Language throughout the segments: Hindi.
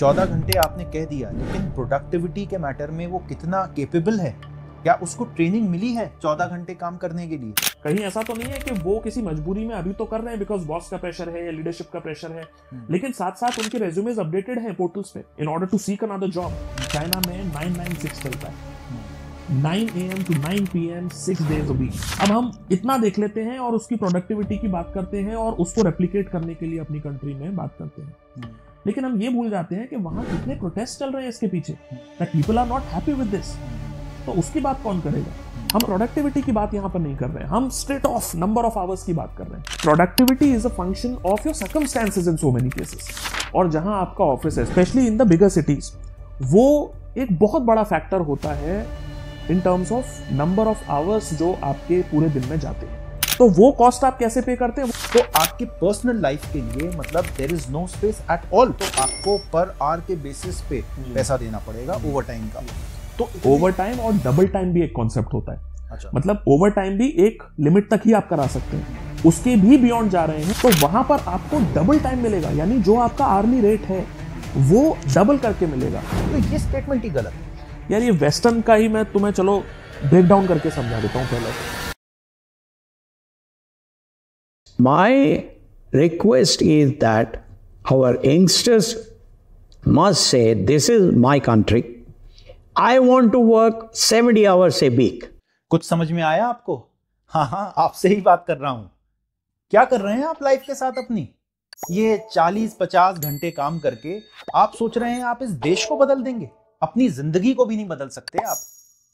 चौदह घंटे आपने कह दिया लेकिन प्रोडक्टिविटी के मैटर में वो कितना केपेबल है क्या उसको ट्रेनिंग मिली है चौदह घंटे काम करने के लिए कहीं ऐसा तो नहीं है कि वो किसी मजबूरी में अभी तो कर रहे हैं बिकॉज बॉस का प्रेशर है या लीडरशिप का प्रेशर है हम्म। लेकिन साथ साथ उनके रेज्यूमेज अपडेटेड हैं पोर्टल्स पे in order to seek another job China में नाइन नाइन सिक्स चलता है nine A M to nine P M six days week अब हम इतना देख लेते हैं और उसकी प्रोडक्टिविटी की बात करते हैं और उसको रेप्लीकेट करने के लिए अपनी कंट्री में बात करते हैं हम्म। लेकिन हम ये भूल जाते हैं कि वहाँ कितने प्रोटेस्ट चल रहे हैं इसके पीछे that people are not happy with this तो उसकी बात कौन करेगा हम प्रोडक्टिविटी की बात यहाँ पर नहीं कर रहे हैं हम straight off number of hours की बात कर रहे हैं productivity is a function of your circumstances in so many cases और जहाँ आपका ऑफिस है specially in the bigger cities वो एक बहुत बड़ा फैक्टर होता है in terms of number of hours जो आपके पूरे दिन में जाते हैं तो वो कॉस्ट आप कैसे पे करते हैं तो आपके पर्सनल लाइफ के लिए मतलब there is no space at all तो आपको पर आर के बेसिस पे हम्म। पैसा देना पड़ेगा ओवर टाइम हम्म। का हम्म। तो ओवर तो टाइम और डबल टाइम भी एक कॉन्सेप्ट होता है अच्छा। मतलब ओवर टाइम भी एक लिमिट तक ही आप करा सकते हैं उसके भी बियॉन्ड जा रहे हैं तो वहां पर आपको डबल टाइम मिलेगा यानी जो आपका आर्ली रेट है वो डबल करके मिलेगा तो ये स्टेटमेंट ही गलत है यार ये वेस्टर्न का ही मैं तुम्हें चलो ब्रेक डाउन करके समझा देता हूँ पहले My request is that our youngsters must say, This is my country. I want to work 70 hours a week. कुछ समझ में आया आपको हाँ हाँ आपसे ही बात कर रहा हूँ क्या कर रहे हैं आप लाइफ के साथ अपनी ये 40-50 घंटे काम करके आप सोच रहे हैं आप इस देश को बदल देंगे अपनी जिंदगी को भी नहीं बदल सकते आप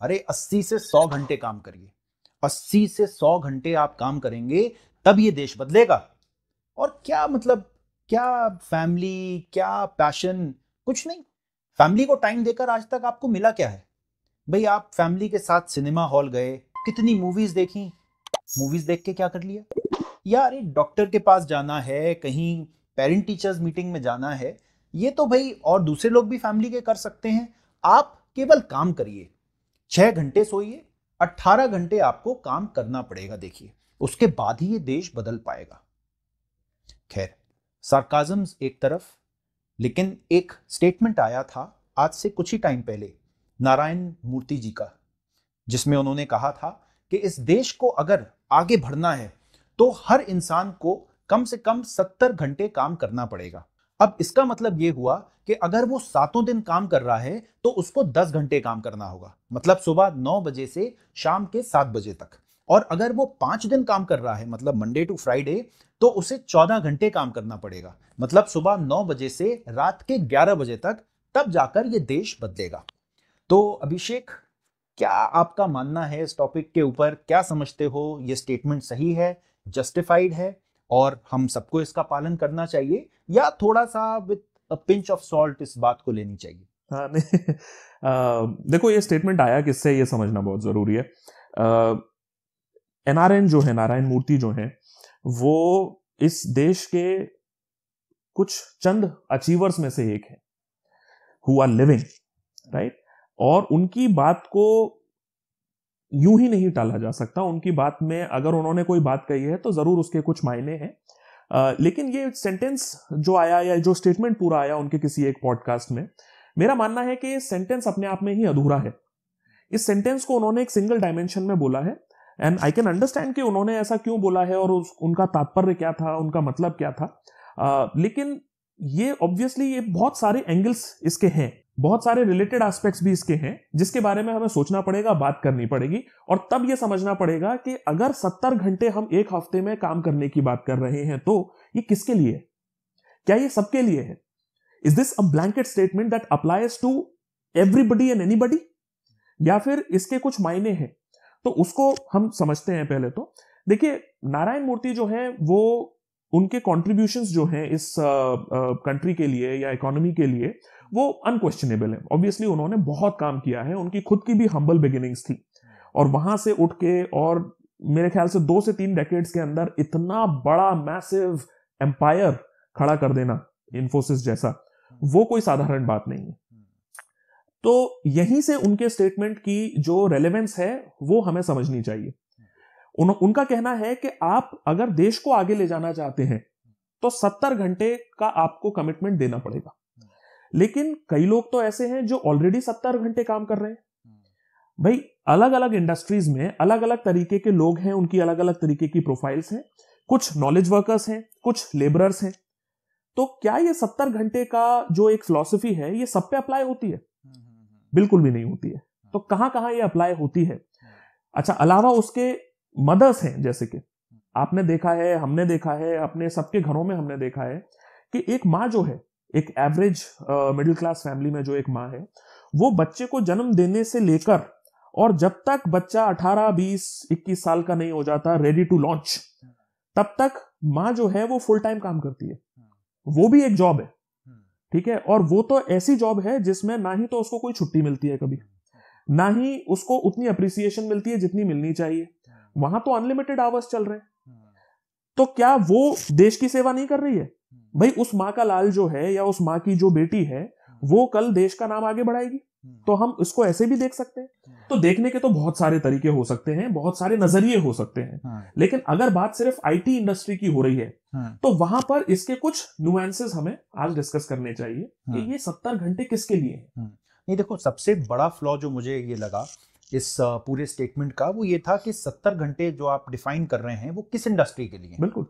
अरे 80 से 100 घंटे काम करिए 80 से 100 घंटे आप काम करेंगे तब ये देश बदलेगा और क्या मतलब क्या फैमिली क्या पैशन कुछ नहीं फैमिली को टाइम देकर आज तक आपको मिला क्या है भाई आप फैमिली के साथ सिनेमा हॉल गए कितनी मूवीज देखी मूवीज देख के क्या कर लिया या अरे डॉक्टर के पास जाना है कहीं पेरेंट टीचर्स मीटिंग में जाना है ये तो भाई और दूसरे लोग भी फैमिली के कर सकते हैं आप केवल काम करिए छह घंटे सोइए अट्ठारह घंटे आपको काम करना पड़ेगा देखिए उसके बाद ही ये देश बदल पाएगा खैर सार्काजम्स एक तरफ लेकिन एक स्टेटमेंट आया था आज से कुछ ही टाइम पहले नारायण मूर्ति जी का जिसमें उन्होंने कहा था कि इस देश को अगर आगे बढ़ना है तो हर इंसान को कम से कम सत्तर घंटे काम करना पड़ेगा अब इसका मतलब यह हुआ कि अगर वो सातों दिन काम कर रहा है तो उसको दस घंटे काम करना होगा मतलब सुबह नौ बजे से शाम के सात बजे तक और अगर वो पांच दिन काम कर रहा है मतलब मंडे टू फ्राइडे तो उसे चौदह घंटे काम करना पड़ेगा मतलब सुबह नौ बजे से रात के ग्यारह बजे तक तब जाकर ये देश बदलेगा तो अभिषेक क्या आपका मानना है इस टॉपिक के ऊपर क्या समझते हो ये स्टेटमेंट सही है जस्टिफाइड है और हम सबको इसका पालन करना चाहिए या थोड़ा सा विथ पिंच ऑफ सॉल्ट इस बात को लेनी चाहिए हाँ, नहीं आ, देखो ये स्टेटमेंट आया किससे ये समझना बहुत ज़रूरी है आ, एनआरएन जो है नारायण मूर्ति जो है वो इस देश के कुछ चंद अचीवर्स में से एक है हु आर लिविंग राइट और उनकी बात को यूं ही नहीं टाला जा सकता उनकी बात में अगर उन्होंने कोई बात कही है तो जरूर उसके कुछ मायने हैं लेकिन ये सेंटेंस जो आया या जो स्टेटमेंट पूरा आया उनके किसी एक पॉडकास्ट में मेरा मानना है कि ये सेंटेंस अपने आप में ही अधूरा है इस सेंटेंस को उन्होंने एक सिंगल डायमेंशन में बोला है एंड आई कैन अंडरस्टैंड कि उन्होंने ऐसा क्यों बोला है और उस, उनका तात्पर्य क्या था उनका मतलब क्या था आ, लेकिन ये ऑब्वियसली ये बहुत सारे एंगल्स इसके हैं बहुत सारे रिलेटेड एस्पेक्ट्स भी इसके हैं जिसके बारे में हमें सोचना पड़ेगा बात करनी पड़ेगी और तब ये समझना पड़ेगा कि अगर सत्तर घंटे हम एक हफ्ते में काम करने की बात कर रहे हैं तो ये किसके लिए है क्या ये सबके लिए है is this a blanket statement that applies to everybody and any या फिर इसके कुछ मायने हैं तो उसको हम समझते हैं पहले तो देखिए नारायण मूर्ति जो है वो उनके कॉन्ट्रीब्यूशन जो है इस कंट्री के लिए या इकोनॉमी के लिए वो अनक्वेश्चनेबल है ऑब्वियसली उन्होंने बहुत काम किया है उनकी खुद की भी हम्बल बिगिनिंग्स थी और वहां से उठ के और मेरे ख्याल से दो से तीन डेकेड्स के अंदर इतना बड़ा मैसिव एम्पायर खड़ा कर देना इन्फोसिस जैसा वो कोई साधारण बात नहीं है तो यहीं से उनके स्टेटमेंट की जो रेलेवेंस है वो हमें समझनी चाहिए उन, उनका कहना है कि आप अगर देश को आगे ले जाना चाहते हैं तो सत्तर घंटे का आपको कमिटमेंट देना पड़ेगा लेकिन कई लोग तो ऐसे हैं जो ऑलरेडी सत्तर घंटे काम कर रहे हैं भाई अलग अलग इंडस्ट्रीज में अलग अलग तरीके के लोग हैं उनकी अलग अलग तरीके की प्रोफाइल्स हैं कुछ नॉलेज वर्कर्स हैं कुछ लेबरर्स हैं तो क्या ये सत्तर घंटे का जो एक फिलोसफी है ये सब पे अप्लाई होती है बिल्कुल भी नहीं होती है तो कहाँ कहाँ ये अप्लाई होती है अच्छा अलावा उसके मदर्स हैं जैसे कि आपने देखा है हमने देखा है अपने सबके घरों में हमने देखा है कि एक माँ जो है एक एवरेज मिडिल क्लास फैमिली में जो एक माँ है वो बच्चे को जन्म देने से लेकर और जब तक बच्चा 18, 20, 21 साल का नहीं हो जाता रेडी टू लॉन्च तब तक माँ जो है वो फुल टाइम काम करती है हाँ। वो भी एक जॉब है ठीक है और वो तो ऐसी जॉब है जिसमें ना ही तो उसको कोई छुट्टी मिलती है कभी ना ही उसको उतनी अप्रिसिएशन मिलती है जितनी मिलनी चाहिए वहां तो अनलिमिटेड आवर्स चल रहे हैं तो क्या वो देश की सेवा नहीं कर रही है हम्म। भाई उस माँ का लाल जो है या उस माँ की जो बेटी है हम्म। वो कल देश का नाम आगे बढ़ाएगी तो हम इसको ऐसे भी देख सकते हैं तो देखने के तो बहुत सारे तरीके हो सकते हैं बहुत सारे नजरिए हो सकते हैं हाँ। लेकिन अगर बात सिर्फ आईटी इंडस्ट्री की हो रही है हाँ। तो वहां पर इसके कुछ नुएंसेस हमें आज डिस्कस करने चाहिए कि हाँ। ये सत्तर घंटे किसके लिए है नहीं देखो सबसे बड़ा फ्लॉ जो मुझे ये लगा इस पूरे स्टेटमेंट का वो ये था कि सत्तर घंटे जो आप डिफाइन कर रहे हैं वो किस इंडस्ट्री के लिए बिल्कुल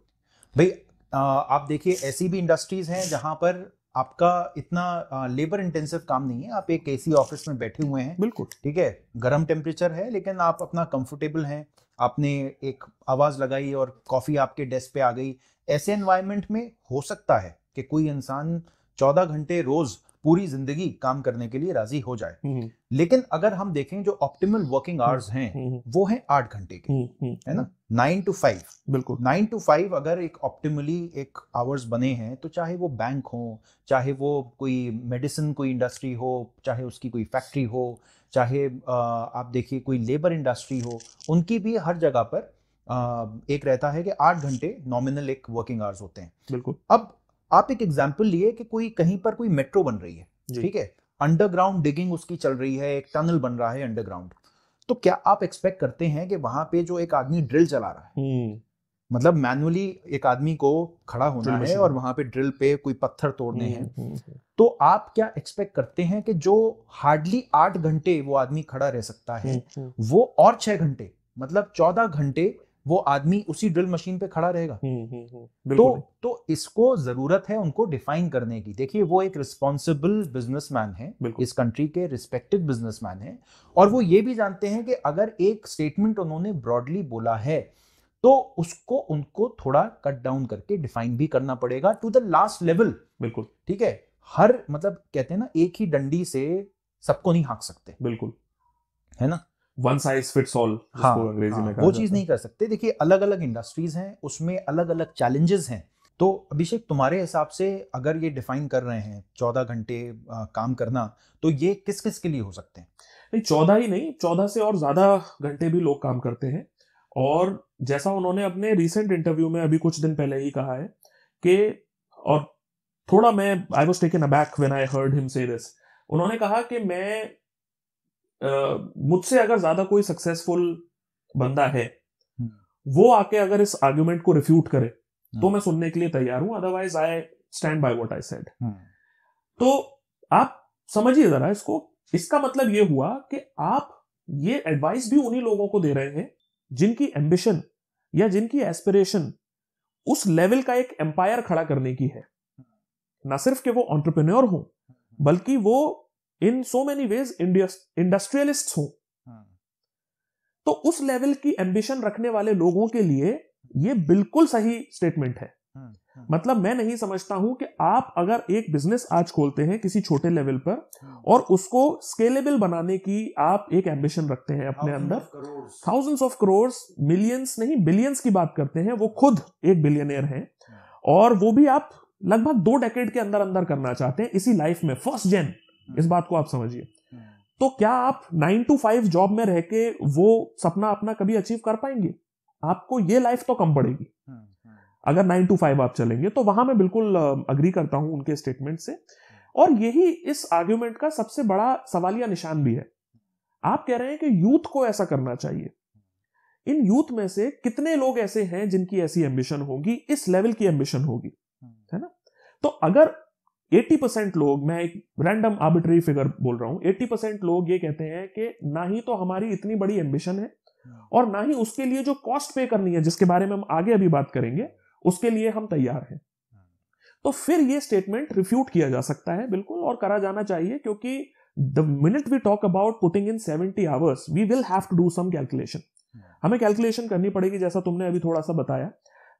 भाई आप देखिए ऐसी भी इंडस्ट्रीज हैं जहां पर आपका इतना लेबर इंटेंसिव काम नहीं है आप एक एसी ऑफिस में बैठे हुए हैं बिल्कुल ठीक है गर्म टेम्परेचर है लेकिन आप अपना कंफर्टेबल हैं आपने एक आवाज़ लगाई और कॉफ़ी आपके डेस्क पे आ गई ऐसे एनवायरमेंट में हो सकता है कि कोई इंसान चौदह घंटे रोज़ पूरी जिंदगी काम करने के लिए राजी हो जाए हम्म, हम्म। लेकिन अगर हम देखें जो ऑप्टिमल वर्किंग आवर्स हैं हम्म, वो है आठ घंटे के है ना नाइन टू फाइव बिल्कुल नाइन टू फाइव अगर एक ऑप्टिमली एक आवर्स बने हैं तो चाहे वो बैंक हो चाहे वो कोई मेडिसिन कोई इंडस्ट्री हो चाहे उसकी कोई फैक्ट्री हो चाहे आप देखिए कोई लेबर इंडस्ट्री हो उनकी भी हर जगह पर एक रहता है कि आठ घंटे नॉमिनल एक वर्किंग आवर्स होते हैं बिल्कुल अब आप एक एग्जाम्पल लिए कि कोई कहीं पर कोई मेट्रो बन रही है ठीक है अंडरग्राउंड डिगिंग उसकी चल रही है एक टनल बन रहा है अंडरग्राउंड तो क्या आप एक्सपेक्ट करते हैं कि वहां पे जो एक आदमी ड्रिल चला रहा है हम्म। मतलब मैनुअली एक आदमी को खड़ा होना है और वहां पे ड्रिल पे कोई पत्थर तोड़ने हम्म, हैं हम्म, तो आप क्या एक्सपेक्ट करते हैं कि जो हार्डली आठ घंटे वो आदमी खड़ा रह सकता है वो और छह घंटे मतलब चौदह घंटे वो आदमी उसी ड्रिल मशीन पे खड़ा रहेगा हम्म, हम्म, हम्म, तो तो इसको जरूरत है उनको डिफाइन करने की देखिए वो एक रिस्पॉन्सिबल बिजनेसमैन है इस कंट्री के रिस्पेक्टेड बिजनेसमैन है और वो ये भी जानते हैं कि अगर एक स्टेटमेंट उन्होंने ब्रॉडली बोला है तो उसको उनको थोड़ा कट डाउन करके डिफाइन भी करना पड़ेगा टू द लास्ट लेवल बिल्कुल ठीक है हर मतलब कहते हैं ना एक ही डंडी से सबको नहीं हाँक सकते बिल्कुल है ना वन साइज फिट्स ऑल अंग्रेजी में हाँ, वो चीज नहीं कर सकते देखिए अलग अलग इंडस्ट्रीज हैं उसमें अलग अलग चैलेंजेस हैं तो अभिषेक तुम्हारे हिसाब से अगर ये डिफाइन कर रहे हैं चौदह घंटे काम करना तो ये किस किस के लिए हो सकते हैं नहीं चौदह ही नहीं चौदह से और ज्यादा घंटे भी लोग काम करते हैं और जैसा उन्होंने अपने रिसेंट इंटरव्यू में अभी कुछ दिन पहले ही कहा है कि और थोड़ा मैं I was taken aback when I heard him say this उन्होंने कहा कि मैं मुझसे अगर ज्यादा कोई सक्सेसफुल बंदा है हम्म। वो आके अगर इस आर्ग्यूमेंट को रिफ्यूट करे हम्म। तो मैं सुनने के लिए तैयार हूं otherwise I stand by what I said तो आप समझिए जरा इसको इसका मतलब ये हुआ कि आप ये एडवाइस भी उन्हीं लोगों को दे रहे हैं जिनकी एम्बिशन या जिनकी एस्पिरेशन उस लेवल का एक एम्पायर खड़ा करने की है ना सिर्फ कि वो ऑन्टरप्रेन्योर हो हम्म। बल्कि वो in so many ways industrialist हूं तो उस लेवल की एम्बिशन रखने वाले लोगों के लिए ये बिल्कुल सही स्टेटमेंट है हाँ, हाँ। मतलब मैं नहीं समझता हूं कि आप अगर एक बिजनेस आज खोलते हैं किसी छोटे लेवल पर हाँ। और उसको स्केलेबल बनाने की आप एक एम्बिशन रखते हैं अपने अंदर थाउजेंड्स ऑफ करोड़ मिलियंस नहीं बिलियंस की बात करते हैं वो खुद एक बिलियनियर हैं और वो भी आप लगभग दो डेकेड के अंदर अंदर करना चाहते हैं इसी लाइफ में फर्स्ट जेन इस हम्म। बात को आप समझिए हम्म। तो क्या आप नाइन टू फाइव जॉब में रह के वो सपना अपना कभी अचीव कर पाएंगे आपको ये लाइफ तो कम पड़ेगी हम्म, अगर नाइन टू फाइव आप चलेंगे तो वहां मैं बिल्कुल अग्री करता हूं उनके स्टेटमेंट से और यही इस आर्ग्यूमेंट का सबसे बड़ा सवालिया निशान भी है आप कह रहे हैं कि यूथ को ऐसा करना चाहिए इन यूथ में से कितने लोग ऐसे हैं जिनकी ऐसी एम्बिशन होगी इस लेवल की एम्बिशन होगी है ना तो अगर 80% परसेंट लोग मैं एक रैंडम आर्बिट्री फिगर बोल रहा हूँ 80% परसेंट लोग ये कहते हैं कि ना ही तो हमारी इतनी बड़ी एम्बिशन है और ना ही उसके लिए जो कॉस्ट पे करनी है जिसके बारे में हम आगे अभी बात करेंगे उसके लिए हम तैयार हैं तो फिर ये स्टेटमेंट रिफ्यूट किया जा सकता है बिल्कुल और करा जाना चाहिए क्योंकि the minute we talk about putting in seventy hours we will have to do some calculation हमें कैलकुलेशन करनी पड़ेगी जैसा तुमने अभी थोड़ा सा बताया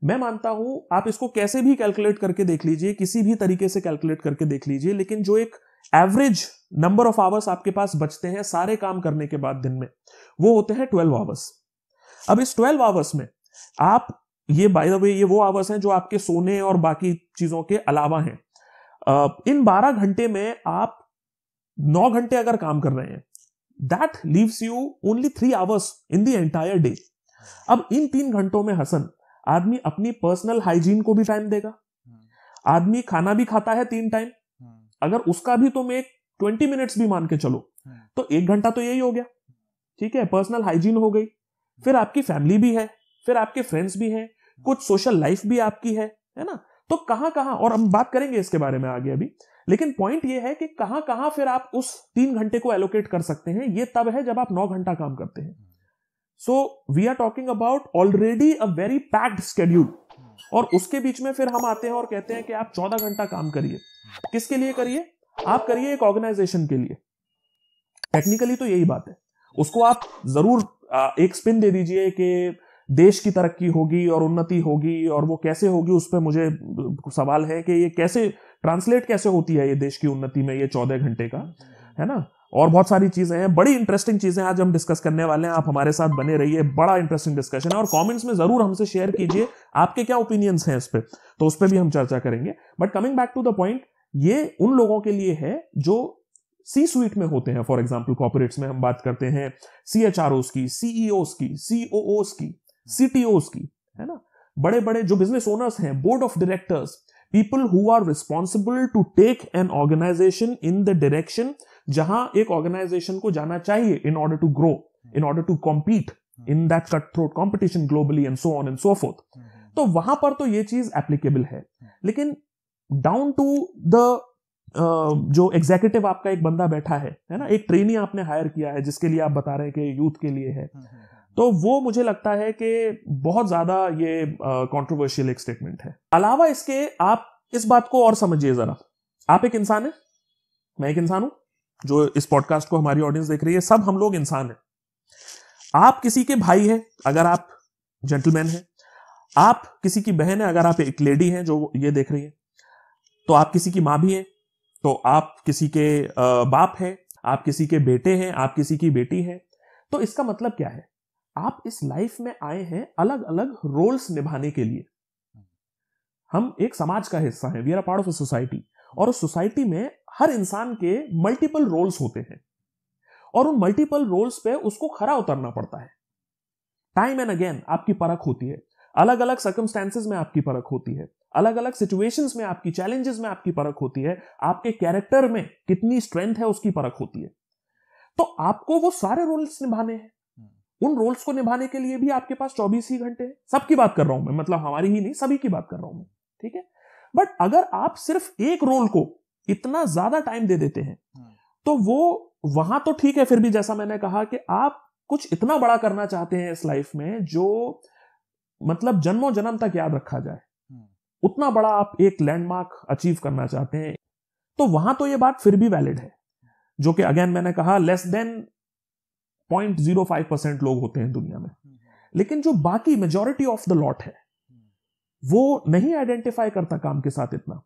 मैं मानता हूं आप इसको कैसे भी कैलकुलेट करके देख लीजिए किसी भी तरीके से कैलकुलेट करके देख लीजिए लेकिन जो एक एवरेज नंबर ऑफ आवर्स आपके पास बचते हैं सारे काम करने के बाद दिन में वो होते हैं ट्वेल्व आवर्स अब इस ट्वेल्व आवर्स में आप ये बाय द वे ये वो आवर्स हैं जो आपके सोने और बाकी चीजों के अलावा हैं इन बारह घंटे में आप नौ घंटे अगर काम कर रहे हैं that leaves you only three hours in the entire day अब इन तीन घंटों में हसन आदमी अपनी पर्सनल हाइजीन को भी टाइम देगा हम्म। आदमी खाना भी खाता है तीन टाइम हम्म। अगर उसका भी तुम एक ट्वेंटी मिनट्स भी मान के चलो हम्म। तो एक घंटा तो यही हो गया ठीक है पर्सनल हाइजीन हो गई फिर आपकी फैमिली भी है फिर आपके फ्रेंड्स भी हैं कुछ सोशल लाइफ भी आपकी है है ना तो कहां कहां और हम बात करेंगे इसके बारे में आगे अभी लेकिन पॉइंट ये है कि कहां कहां फिर आप उस तीन घंटे को एलोकेट कर सकते हैं ये तब है जब आप नौ घंटा काम करते हैं so we are talking about already a very packed schedule और उसके बीच में फिर हम आते हैं और कहते हैं कि आप चौदह घंटा काम करिए किसके लिए करिए आप करिए एक ऑर्गेनाइजेशन के लिए टेक्निकली तो यही बात है उसको आप जरूर एक स्पिन दे दीजिए कि देश की तरक्की होगी और उन्नति होगी और वो कैसे होगी उस पर मुझे सवाल है कि ये कैसे ट्रांसलेट कैसे होती है ये देश की उन्नति में ये चौदह घंटे का है ना और बहुत सारी चीजें हैं बड़ी इंटरेस्टिंग चीजें आज हम डिस्कस करने वाले हैं आप हमारे साथ बने रहिए बड़ा इंटरेस्टिंग डिस्कशन है और कमेंट्स में जरूर हमसे शेयर कीजिए आपके क्या ओपिनियंस हैं इस पर तो उस पर भी हम चर्चा करेंगे but coming back to the point ये उन लोगों के लिए है जो सी स्वीट में होते हैं फॉर एग्जाम्पल कॉपोरेट्स में हम बात करते हैं सी एच आर ओस की सीईओ e की सीओओस की सी टी ओस की है ना बड़े बड़े जो बिजनेस ओनर्स हैं board of directors people who are responsible to take an organization in the direction जहां एक ऑर्गेनाइजेशन को जाना चाहिए in order to grow in order to compete in that cut throat competition globally and so on and so forth तो वहां पर तो ये चीज एप्लीकेबल है लेकिन डाउन टू द जो एग्जीक्यूटिव आपका एक बंदा बैठा है है ना एक ट्रेनी आपने हायर किया है जिसके लिए आप बता रहे हैं कि यूथ के लिए है तो वो मुझे लगता है कि बहुत ज्यादा ये कॉन्ट्रोवर्शियल एक स्टेटमेंट है अलावा इसके आप इस बात को और समझिए जरा आप एक इंसान है मैं एक इंसान हूं जो इस पॉडकास्ट को हमारी ऑडियंस देख रही है सब हम लोग इंसान हैं आप किसी के भाई हैं अगर आप जेंटलमैन हैं आप किसी की बहन है अगर आप एक लेडी हैं जो ये देख रही है तो आप किसी की माँ भी हैं तो आप किसी के बाप हैं आप किसी के बेटे हैं आप किसी की बेटी हैं तो इसका मतलब क्या है आप इस लाइफ में आए हैं अलग अलग रोल्स निभाने के लिए हम एक समाज का हिस्सा है we are part of a society और उस सोसाइटी में हर इंसान के मल्टीपल रोल्स होते हैं और उन मल्टीपल रोल्स पे उसको खरा उतरना पड़ता है टाइम एंड अगेन आपकी परख होती है अलग अलग सर्कमस्टेंसेज में आपकी परख होती है अलग अलग सिचुएशंस में आपकी चैलेंजेस में आपकी परख होती है आपके कैरेक्टर में कितनी स्ट्रेंथ है उसकी परख होती है तो आपको वो सारे रोल्स निभाने हैं उन रोल्स को निभाने के लिए भी आपके पास चौबीस ही घंटे हैं सबकी बात कर रहा हूं मैं मतलब हमारी ही नहीं सभी की बात कर रहा हूं मैं ठीक है बट अगर आप सिर्फ एक रोल को इतना ज्यादा टाइम दे देते हैं हम्म। तो वो वहां तो ठीक है फिर भी जैसा मैंने कहा कि आप कुछ इतना बड़ा करना चाहते हैं इस लाइफ में जो मतलब जन्मों जन्म तक याद रखा जाए हम्म। उतना बड़ा आप एक लैंडमार्क अचीव करना चाहते हैं तो वहां तो ये बात फिर भी वैलिड है जो कि अगेन मैंने कहा less than point zero five percent लोग होते हैं दुनिया में हम्म। लेकिन जो बाकी मेजोरिटी ऑफ द लॉट है वो नहीं आइडेंटिफाई करता काम के साथ इतना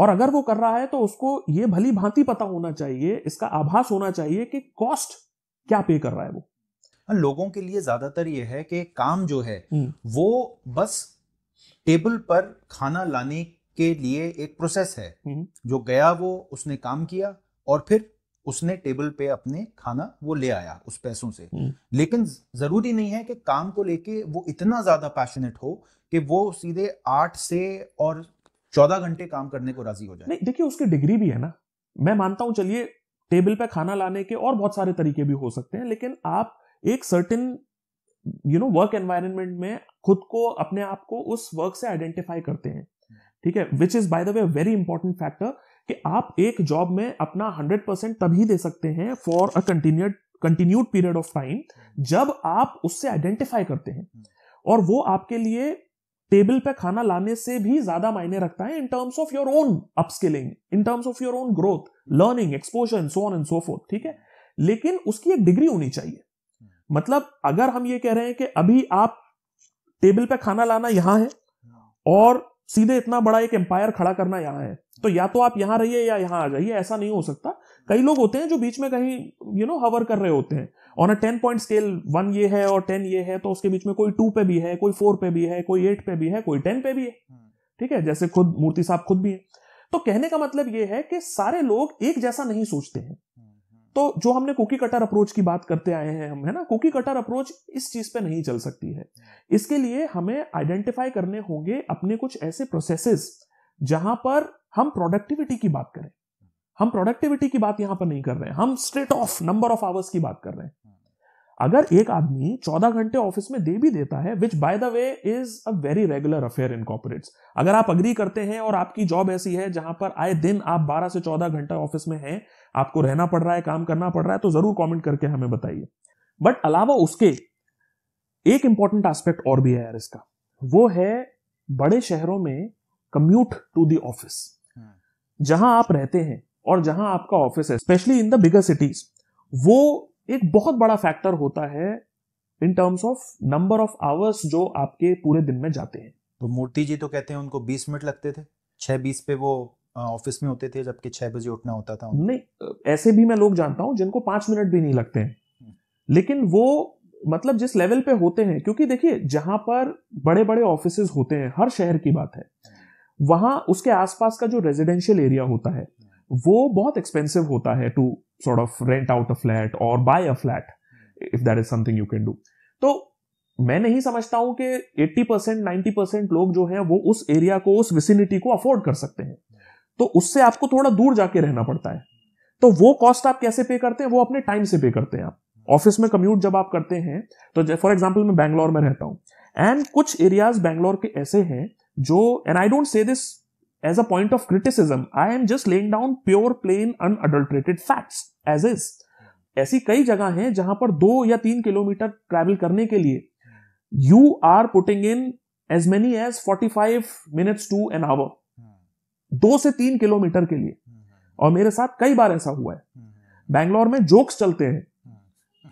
और अगर वो कर रहा है तो उसको ये भली भांति पता होना चाहिए इसका आभास होना चाहिए कि कॉस्ट क्या पे कर रहा है वो हाँ, लोगों के लिए ज्यादातर ये है कि काम जो है हम्म। वो बस टेबल पर खाना लाने के लिए एक प्रोसेस है हम्म। जो गया वो उसने काम किया और फिर उसने टेबल पे अपने खाना वो ले आया उस पैसों से हम्म। लेकिन जरूरी नहीं है कि काम को लेके वो इतना ज्यादा पैशनेट हो कि वो सीधे आठ से और चौदह घंटे काम करने को राजी हो जाए नहीं देखिए उसकी डिग्री भी है ना मैं मानता हूं चलिए टेबल पे खाना लाने के और बहुत सारे तरीके भी हो सकते हैं लेकिन आप एक certain you know work environment में खुद को अपने आप को उस वर्क से आइडेंटिफाई करते हैं ठीक है which is by the way very important factor कि आप एक जॉब में अपना हंड्रेड परसेंट तभी दे सकते हैं for a continued continued period of time जब आप उससे आइडेंटिफाई करते हैं हम्म। और वो आपके लिए टेबल पे खाना लाने से भी ज्यादा मायने रखता है in terms of your own upskilling in terms of your own growth learning exposure and so on and so forth ठीक है लेकिन उसकी एक डिग्री होनी चाहिए मतलब अगर हम ये कह रहे हैं कि अभी आप टेबल पे खाना लाना यहां है और सीधे इतना बड़ा एक एम्पायर खड़ा करना यहां है तो या तो आप यहां रहिए या यहां आ जाइए ऐसा नहीं हो सकता कई लोग होते हैं जो बीच में कहीं यू नो हवर कर रहे होते हैं on a ten point scale one ये है और टेन ये है तो उसके बीच में कोई टू पे भी है कोई फोर पे भी है कोई एट पे भी है कोई टेन पे भी है हम्म। ठीक है जैसे खुद मूर्ति साहब खुद भी है तो कहने का मतलब ये है कि सारे लोग एक जैसा नहीं सोचते हैं हम्म। तो जो हमने कुकी कटर अप्रोच की बात करते आए हैं हम है ना कुकी कटर अप्रोच इस चीज पे नहीं चल सकती है हम्म। इसके लिए हमें आइडेंटिफाई करने होंगे अपने कुछ ऐसे प्रोसेसेस जहां पर हम प्रोडक्टिविटी की बात करें हम प्रोडक्टिविटी की बात यहां पर नहीं कर रहे हैं हम straight off number of hours की बात कर रहे हैं अगर एक आदमी चौदह घंटे ऑफिस में दे भी देता है which by the way is a very regular affair in corporates अगर आप अग्री करते हैं और आपकी जॉब ऐसी है जहां पर आए दिन आप बारह से चौदह घंटे ऑफिस में हैं आपको रहना पड़ रहा है काम करना पड़ रहा है तो जरूर कॉमेंट करके हमें बताइए बट अलावा उसके एक इंपॉर्टेंट एस्पेक्ट और भी है यार इसका वो है बड़े शहरों में कम्यूट टू द ऑफिस जहां आप रहते हैं और जहां आपका ऑफिस है specially in the bigger cities वो एक बहुत बड़ा फैक्टर होता है in terms of number of hours जो आपके पूरे दिन में जाते हैं तो मूर्ति जी तो कहते हैं उनको बीस मिनट लगते थे छह बीस पे वो ऑफिस में होते थे जबकि छह बजे उठना होता था नहीं ऐसे भी मैं लोग जानता हूं जिनको पांच मिनट भी नहीं लगते हैं लेकिन वो मतलब जिस लेवल पे होते हैं क्योंकि देखिए जहां पर बड़े बड़े ऑफिस होते हैं हर शहर की बात है वहां उसके आसपास का जो रेजिडेंशियल एरिया होता है वो बहुत एक्सपेंसिव होता है to sort of rent out a flat और buy a flat if that is something you can do तो मैं नहीं समझता हूं कि 80 परसेंट नाइन्टी परसेंट लोग जो है वो उस एरिया को उस विसिनिटी को अफोर्ड कर सकते हैं तो उससे आपको थोड़ा दूर जाके रहना पड़ता है तो वो कॉस्ट आप कैसे पे करते हैं वो अपने टाइम से पे करते हैं आप ऑफिस में कम्यूट जब आप करते हैं तो फॉर एग्जाम्पल मैं बैंगलोर में रहता हूँ एंड कुछ एरियाज बैंगलोर के ऐसे हैं जो and I don't say this as a point of criticism. I am just laying down pure plain unadulterated facts as is ऐसी कई जगह हैं जहां पर दो या तीन किलोमीटर ट्रैवल करने के लिए you are putting in as many as forty five minutes to an hour दो से तीन किलोमीटर के लिए और मेरे साथ कई बार ऐसा हुआ है बैंगलोर में जोक्स चलते हैं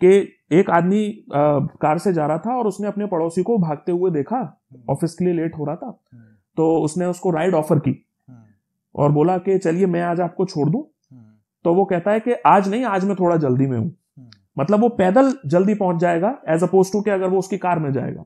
कि एक आदमी कार से जा रहा था और उसने अपने पड़ोसी को भागते हुए देखा ऑफिस के लिए लेट हो रहा था तो उसने उसको राइड ऑफर की हम्म। और बोला कि चलिए मैं आज आपको छोड़ दू हम्म। तो वो कहता है कि आज नहीं आज मैं थोड़ा जल्दी में हूं हम्म। मतलब वो पैदल जल्दी पहुंच जाएगा एज अपोज टू कि अगर वो उसकी कार में जाएगा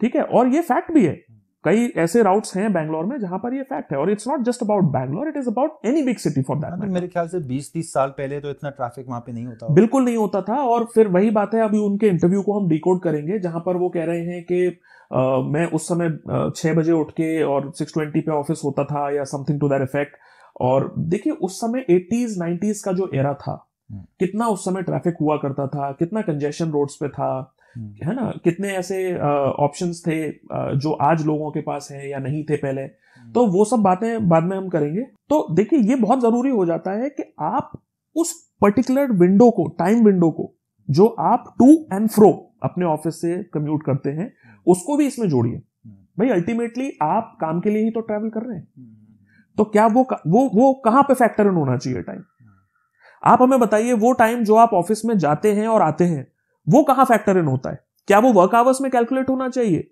ठीक है और ये फैक्ट भी है कई ऐसे राउट्स हैं बैंगलोर में जहां पर ये फैक्ट है और it's not just about Bangalore it is about any big city for that मेरे ख्याल से 20 30 साल पहले तो इतना ट्रैफिक वहां पे नहीं होता बिल्कुल नहीं होता था और फिर वही बात है अभी उनके इंटरव्यू को हम डिकोड करेंगे जहां पर वो कह रहे हैं कि आ, मैं उस समय छह बजे उठ के और सिक्स पे ऑफिस होता था या समथिंग टू दैट इफेक्ट और देखिए उस समय एटीज नाइन्टीज का जो एरा था हम्म। कितना उस समय ट्रैफिक हुआ करता था कितना कंजेशन रोड्स पे था हम्म। है ना कितने ऐसे ऑप्शन थे जो आज लोगों के पास है या नहीं थे पहले हम्म। तो वो सब बातें बाद में हम करेंगे तो देखिए ये बहुत जरूरी हो जाता है कि आप उस पर्टिकुलर विंडो को टाइम विंडो को जो आप टू एंड फ्रो अपने ऑफिस से कम्यूट करते हैं हम्म। उसको भी इसमें जोड़िए भाई अल्टीमेटली आप काम के लिए ही तो ट्रैवल कर रहे हैं तो क्या वो वो वो कहां पे फैक्टर इन होना चाहिए टाइम आप हमें बताइए वो टाइम जो आप ऑफिस में जाते हैं और आते हैं वो कहाँ फैक्टर इन होता है क्या वो वर्क आवर्स में कैलकुलेट होना चाहिए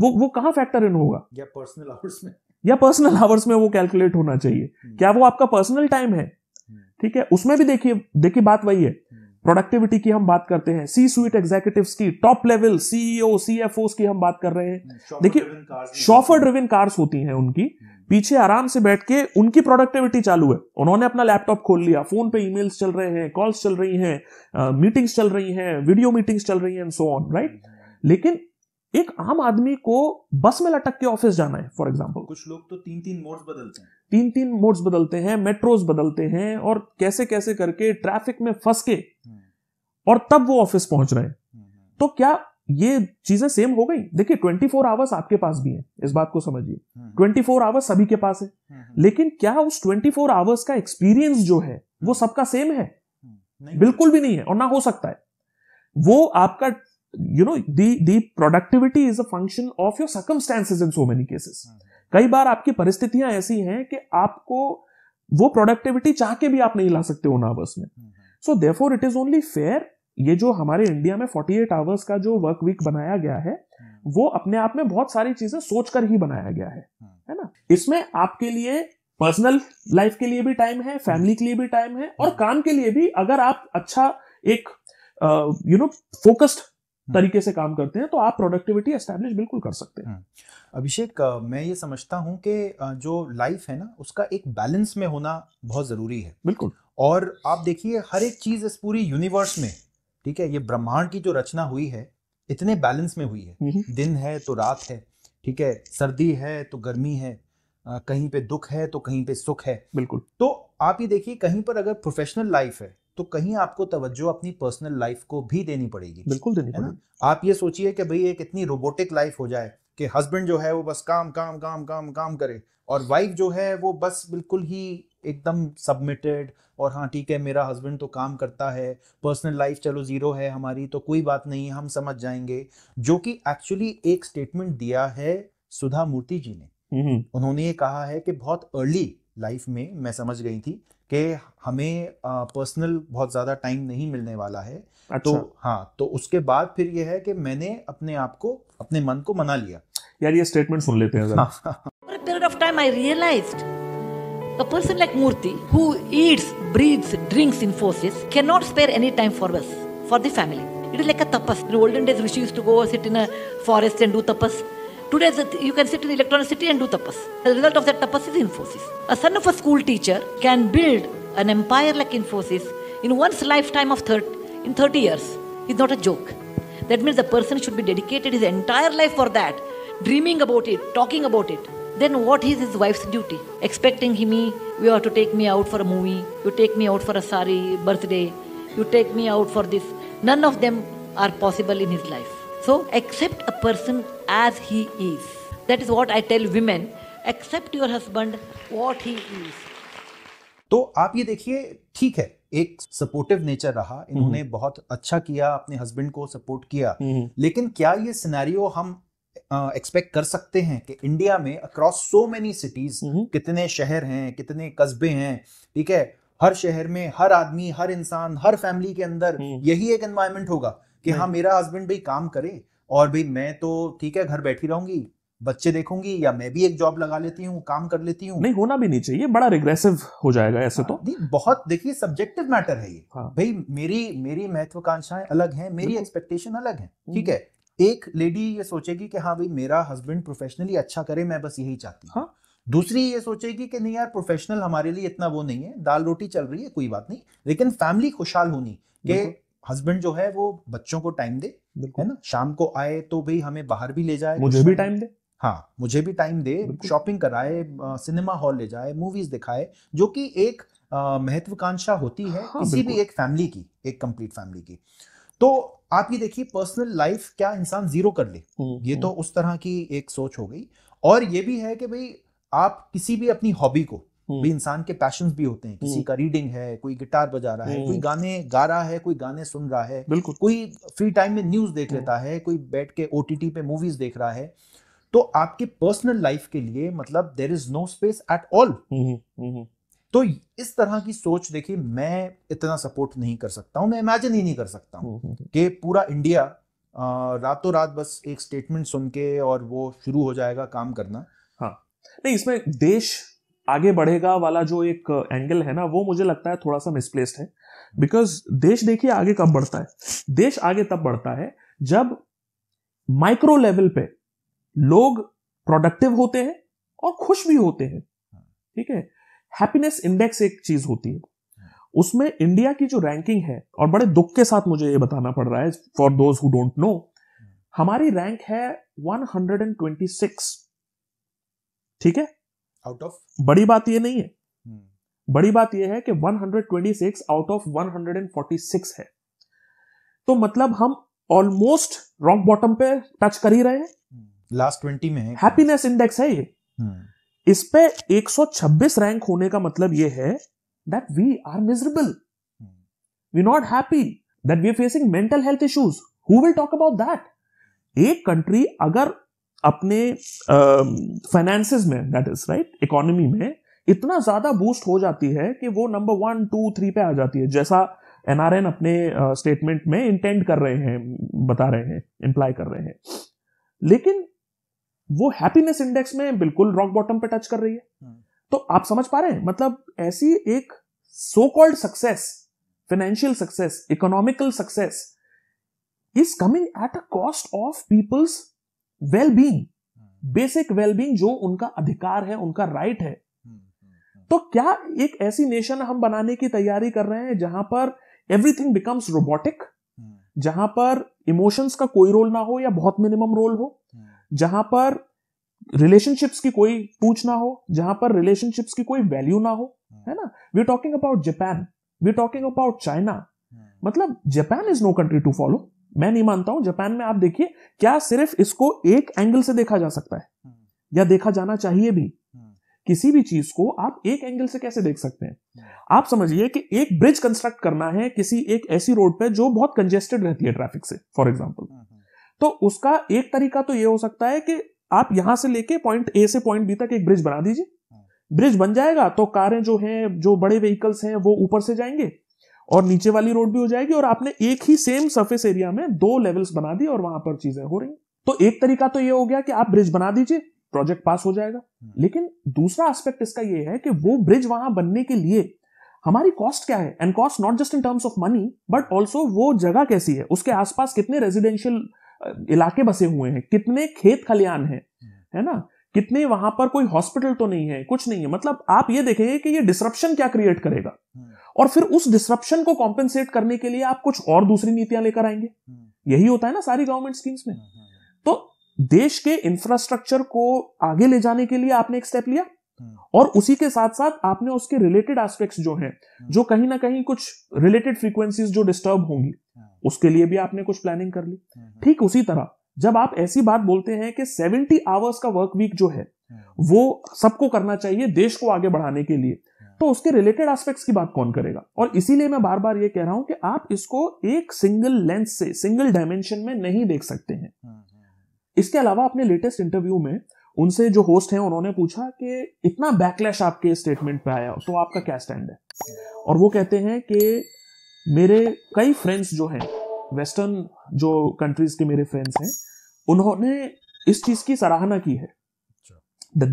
वो वो कहाँ फैक्टर इन होगा या पर्सनल आवर्स में या पर्सनल आवर्स में वो कैलकुलेट होना चाहिए हम्म। क्या वो आपका पर्सनल टाइम है हम्म। ठीक है उसमें भी देखिए देखिए बात वही है प्रोडक्टिविटी हम्म। की हम बात करते हैं सी स्वीट एग्जीक्यूटिव की टॉप लेवल सीईओ सी की हम बात कर रहे हैं देखिए शॉफर ड्रिविन कार्स होती हैं उनकी पीछे आराम से बैठ के उनकी प्रोडक्टिविटी चालू है उन्होंने अपना लैपटॉप खोल लिया फोन पे ईमेल्स चल रहे हैं कॉल्स चल रही हैं मीटिंग्स चल रही हैं वीडियो मीटिंग्स चल रही हैं एंड सो ऑन राइट लेकिन एक आम आदमी को बस में लटक के ऑफिस जाना है फॉर एग्जाम्पल कुछ लोग तो तीन तीन मोड्स बदलते हैं तीन तीन मोड्स बदलते हैं मेट्रोज बदलते हैं और कैसे कैसे करके ट्रैफिक में फंस के हम्म। और तब वो ऑफिस पहुंच रहे हैं हम्म, हम्म। तो क्या ये चीजें सेम हो गई देखिए ट्वेंटी फोर आवर्स आपके पास भी है इस बात को समझिए ट्वेंटी फोर आवर्स सभी के पास है हम्म, हम्म। लेकिन क्या उस ट्वेंटी फोर आवर्स का एक्सपीरियंस जो है वो हम्म। सबका सेम है बिल्कुल भी नहीं है और ना हो सकता है वो आपका you know the productivity is a function of your circumstances in so many cases कई बार आपकी परिस्थितियां ऐसी हैं कि आपको वो प्रोडक्टिविटी चाह के भी आप नहीं ला सकते उन आवर्स में so therefore it is only fair ये जो हमारे इंडिया में 48 आवर्स का जो वर्क वीक बनाया गया है हम्म। वो अपने आप में बहुत सारी चीजें सोचकर ही बनाया गया है हम्म। है ना इसमें आपके लिए पर्सनल लाइफ के लिए भी टाइम है फैमिली के लिए भी टाइम है और हम्म। काम के लिए भी अगर आप अच्छा एक यू नो फोकस्ड तरीके से काम करते हैं तो आप प्रोडक्टिविटी एस्टेब्लिश बिल्कुल कर सकते हैं अभिषेक मैं ये समझता हूँ कि जो लाइफ है ना उसका एक बैलेंस में होना बहुत जरूरी है बिल्कुल और आप देखिए हर एक चीज इस पूरी यूनिवर्स में ठीक है ये ब्रह्मांड की जो रचना हुई है इतने बैलेंस में हुई है हम्म। दिन है तो रात है ठीक है सर्दी है तो गर्मी है आ, कहीं पे दुख है तो कहीं पे सुख है बिल्कुल तो आप ये देखिए कहीं पर अगर प्रोफेशनल लाइफ है तो कहीं आपको तवज्जो अपनी पर्सनल लाइफ को भी देनी पड़ेगी बिल्कुल देनी है ना आप ये सोचिए कि भाई एक इतनी रोबोटिक लाइफ हो जाए कि हस्बैंड जो है वो बस काम काम काम काम काम करे और वाइफ जो है वो बस बिल्कुल ही एकदम सबमिटेड और हाँ ठीक है मेरा हस्बैंड तो काम करता है पर्सनल लाइफ चलो ज़ीरो है हमारी तो कोई बात नहीं हम समझ जाएंगे जो कि एक्चुअली एक स्टेटमेंट दिया है सुधा मूर्ति जी ने हम्म, हम्म। उन्होंने ये कहा है कि बहुत अर्ली लाइफ में मैं समझ गई थी कि हमें पर्सनल बहुत ज़्यादा टाइम नहीं मिलने वाला है तो अच्छा। तो हाँ तो उसके बाद फिर यह है कि मैंने अपने आप को अपने मन को मना लिया यार ये स्टेटमेंट सुन लेते हैं हाँ। A person like Murthy, who eats, breathes, drinks in forces, cannot spare any time for us, for the family. It is like a tapas. In the olden days, Rishi used to go sit in a forest and do tapas. Today, you can sit in electronic city and do tapas. The result of that tapas is Infosys. A son of a school teacher can build an empire like Infosys in one's lifetime of 30, in 30 years. It's not a joke. That means the person should be dedicated his entire life for that, dreaming about it, talking about it then what is his wife's duty? Expecting him, you have to take me out for a movie, you take me out for a sari birthday, you take me out for this. None of them are possible in his life. So accept a person as he is. That is what I tell women. Accept your husband what he is. तो आप ये देखिए ठीक है एक सपोर्टिव नेचर रहा इन्होंने बहुत अच्छा किया अपने हस्बैंड को सपोर्ट किया लेकिन क्या ये सिनेरियो हम एक्सपेक्ट कर सकते हैं कि इंडिया में अक्रॉस सो मेनी सिटीज कितने शहर हैं कितने कस्बे हैं ठीक है हर शहर में हर आदमी हर इंसान हर फैमिली के अंदर हम्म। यही एक एनवायरमेंट होगा कि हाँ मेरा हस्बैंड भाई काम करे और भाई मैं तो ठीक है घर बैठी रहूंगी बच्चे देखूंगी या मैं भी एक जॉब लगा लेती हूँ काम कर लेती हूँ नहीं होना भी नहीं चाहिए बड़ा रिग्रेसिव हो जाएगा ऐसे तो हाँ, नहीं बहुत देखिए सब्जेक्टिव मैटर है ये हाँ। भाई मेरी मेरी महत्वाकांक्षाएं अलग हैं मेरी एक्सपेक्टेशन अलग है हम्म। ठीक है एक लेडी ये सोचेगी कि हाँ भाई मेरा हस्बैंड प्रोफेशनली अच्छा करे मैं बस यही चाहती हूँ हाँ। दूसरी ये सोचेगी कि नहीं यार प्रोफेशनल हमारे लिए इतना वो नहीं है दाल रोटी चल रही है कोई बात नहीं लेकिन फैमिली खुशहाल होनी कि हस्बैंड जो है वो बच्चों को टाइम दे है ना शाम को आए तो भाई हमें बाहर भी ले जाए मुझे भी टाइम दे हाँ मुझे भी टाइम दे शॉपिंग कराए सिनेमा हॉल ले जाए मूवीज दिखाए जो कि एक महत्वाकांक्षा होती है हाँ, किसी भी एक फैमिली की एक कंप्लीट फैमिली की तो आप ये देखिए पर्सनल लाइफ क्या इंसान जीरो कर ले हम्म, ये हम्म। तो उस तरह की एक सोच हो गई और ये भी है कि भाई आप किसी भी अपनी हॉबी को हम्म। भी इंसान के पैशन भी होते हैं किसी का रीडिंग है कोई गिटार बजा रहा है कोई गाने गा रहा है कोई गाने सुन रहा है बिल्कुल कोई फ्री टाइम में न्यूज देख लेता है कोई बैठ के ओ पे मूवीज देख रहा है तो आपके पर्सनल लाइफ के लिए मतलब there is no space at all तो इस तरह की सोच देखिए मैं इतना सपोर्ट नहीं कर सकता हूं मैं इमेजिन ही नहीं कर सकता हूं हम्म, हम्म, हम्म। कि पूरा इंडिया रातों रात बस एक स्टेटमेंट सुन के और वो शुरू हो जाएगा काम करना हाँ नहीं इसमें देश आगे बढ़ेगा वाला जो एक एंगल है ना वो मुझे लगता है थोड़ा सा मिसप्लेस्ड है बिकॉज देश देखिए आगे कब बढ़ता है देश आगे तब बढ़ता है जब माइक्रो लेवल पे लोग प्रोडक्टिव होते हैं और खुश भी होते हैं ठीक है हैप्पीनेस इंडेक्स एक चीज होती है उसमें इंडिया की जो रैंकिंग है और बड़े दुख के साथ मुझे ये बताना पड़ रहा है for those who don't know हमारी रैंक है 126 ठीक है आउट ऑफ बड़ी बात ये नहीं है hmm. बड़ी बात ये है कि 126 आउट ऑफ 146 है तो मतलब हम ऑलमोस्ट रॉक बॉटम पे टच कर ही रहे हैं लास्ट hmm. ट्वेंटी में हैप्पीनेस इंडेक्स है ये hmm. इस पे 126 रैंक होने का मतलब ये है that we are miserable we not happy that we are facing mental health issues who will talk about that एक कंट्री अगर अपने फाइनेंस uh, में दैट इज राइट इकोनॉमी में इतना ज्यादा बूस्ट हो जाती है कि वो नंबर वन टू थ्री पे आ जाती है जैसा एनआरएन अपने स्टेटमेंट uh, में इंटेंड कर रहे हैं बता रहे हैं इंप्लाई कर रहे हैं लेकिन वो हैप्पीनेस इंडेक्स में बिल्कुल रॉक बॉटम पे टच कर रही है हाँ। तो आप समझ पा रहे हैं मतलब ऐसी एक so called success financial success economical success is coming at a cost of people's well being basic well being जो उनका अधिकार है उनका राइट है हाँ, हाँ, तो क्या एक ऐसी नेशन हम बनाने की तैयारी कर रहे हैं जहां पर एवरीथिंग बिकम्स रोबोटिक जहां पर इमोशंस का कोई रोल ना हो या बहुत मिनिमम रोल हो जहां पर रिलेशनशिप्स की कोई पूछ ना हो जहां पर रिलेशनशिप्स की कोई वैल्यू ना हो hmm. है ना we talking about Japan we talking about China मतलब Japan is no country to follow मैं नहीं मानता हूं जापान में आप देखिए क्या सिर्फ इसको एक एंगल से देखा जा सकता है hmm. या देखा जाना चाहिए भी hmm. किसी भी चीज को आप एक एंगल से कैसे देख सकते हैं आप समझिए कि एक ब्रिज कंस्ट्रक्ट करना है किसी एक ऐसी रोड पे जो बहुत कंजेस्टेड रहती है ट्रैफिक से फॉर एग्जाम्पल तो उसका एक तरीका तो ये हो सकता है कि आप यहां से लेके पॉइंट ए से पॉइंट बी तक एक ब्रिज बना दीजिए ब्रिज बन जाएगा तो कारें जो हैं जो बड़े व्हीकल्स हैं वो ऊपर से जाएंगे और नीचे वाली रोड भी हो जाएगी और आपने एक ही सेम सरफेस एरिया में दो लेवल्स बना दी और वहां पर चीजें हो रही तो एक तरीका तो ये हो गया कि आप ब्रिज बना दीजिए प्रोजेक्ट पास हो जाएगा हम्म। लेकिन दूसरा एस्पेक्ट इसका ये है कि वो ब्रिज वहां बनने के लिए हमारी कॉस्ट क्या है and cost not just in terms of money but also वो जगह कैसी है उसके आसपास कितने रेजिडेंशियल इलाके बसे हुए हैं कितने खेत खलियान हैं हम्म। है ना कितने वहां पर कोई हॉस्पिटल तो नहीं है कुछ नहीं है मतलब आप ये देखेंगे कि ये डिसरप्शन क्या क्रिएट करेगा हम्म। और फिर उस डिसरप्शन को कॉम्पेंसेट करने के लिए आप कुछ और दूसरी नीतियां लेकर आएंगे हम्म। यही होता है ना सारी गवर्नमेंट स्कीम्स में तो देश के इंफ्रास्ट्रक्चर को आगे ले जाने के लिए आपने एक स्टेप लिया और उसी के साथ साथ आपने उसके रिलेटेड एस्पेक्ट्स जो हैं जो कहीं ना कहीं कुछ रिलेटेड फ्रीक्वेंसीज जो डिस्टर्ब होंगी उसके लिए भी आपने कुछ प्लानिंग कर ली हम्म। ठीक उसी तरह जब आप ऐसी बात बोलते हैं कि सेवेंटी आवर्स का वर्क वीक जो है हम्म। वो सबको करना चाहिए देश को आगे बढ़ाने के लिए हम्म। तो उसके रिलेटेड एस्पेक्ट्स की बात कौन करेगा और इसीलिए मैं बार बार ये कह रहा हूं कि आप इसको एक सिंगल लेंस से सिंगल डायमेंशन में नहीं देख सकते हैं इसके अलावा अपने लेटेस्ट इंटरव्यू में उनसे जो होस्ट हैं उन्होंने पूछा कि इतना बैकलैश आपके स्टेटमेंट पे आया तो आपका क्या स्टैंड है और वो कहते हैं कि मेरे कई फ्रेंड्स जो हैं वेस्टर्न जो कंट्रीज के मेरे फ्रेंड्स हैं उन्होंने इस चीज की सराहना की है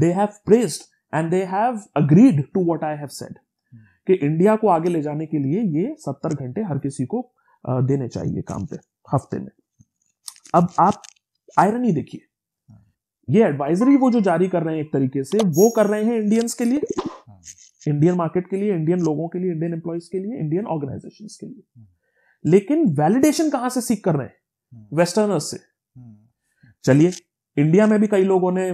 they have pressed and they have agreed to what I have said कि इंडिया को आगे ले जाने के लिए ये सत्तर घंटे हर किसी को देने चाहिए काम पे हफ्ते में अब आप आयरनी देखिए ये एडवाइजरी वो जो जारी कर रहे हैं एक तरीके से वो कर रहे हैं इंडियंस के लिए इंडियन मार्केट के लिए इंडियन लोगों के लिए इंडियन एम्प्लॉयज के लिए इंडियन ऑर्गेनाइजेशन के लिए लेकिन वैलिडेशन कहां से सीख कर रहे हैं वेस्टर्नर्स हम्म। से हम्म। चलिए इंडिया में भी कई लोगों ने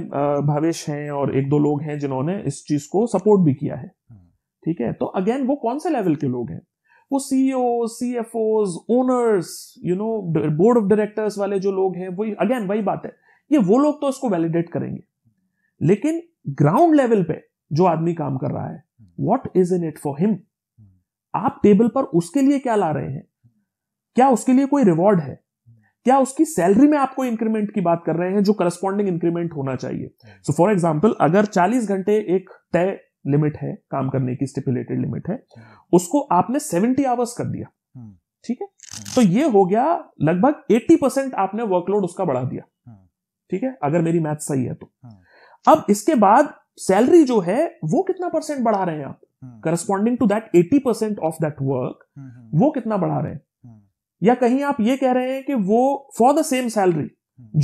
भावेश हैं और एक दो लोग हैं जिन्होंने इस चीज को सपोर्ट भी किया है हम्म। ठीक है तो अगेन वो कौन से लेवल के लोग हैं वो CEO C F Os owners you know board of directors वाले जो लोग हैं वही अगेन वही बात है ये वो लोग तो इसको वैलिडेट करेंगे लेकिन ग्राउंड लेवल पे जो आदमी काम कर रहा है what is in it for him आप टेबल पर उसके लिए क्या ला रहे हैं क्या उसके लिए कोई रिवॉर्ड है hmm. क्या उसकी सैलरी में आपको इंक्रीमेंट की बात कर रहे हैं जो करस्पॉन्डिंग इंक्रीमेंट होना चाहिए सो फॉर एग्जाम्पल अगर 40 घंटे एक तय लिमिट है काम करने की स्टिपुलेटेड लिमिट है hmm. उसको आपने 70 आवर्स कर दिया hmm. ठीक है तो ये हो गया लगभग 80 परसेंट आपने वर्कलोड उसका बढ़ा दिया ठीक है अगर मेरी मैथ सही है तो अब इसके बाद सैलरी जो है वो कितना परसेंट बढ़ा रहे हैं आप corresponding to that eighty percent of that work वो कितना बढ़ा रहे हैं हम्म। या कहीं आप ये कह रहे हैं कि वो फॉर द सेम सैलरी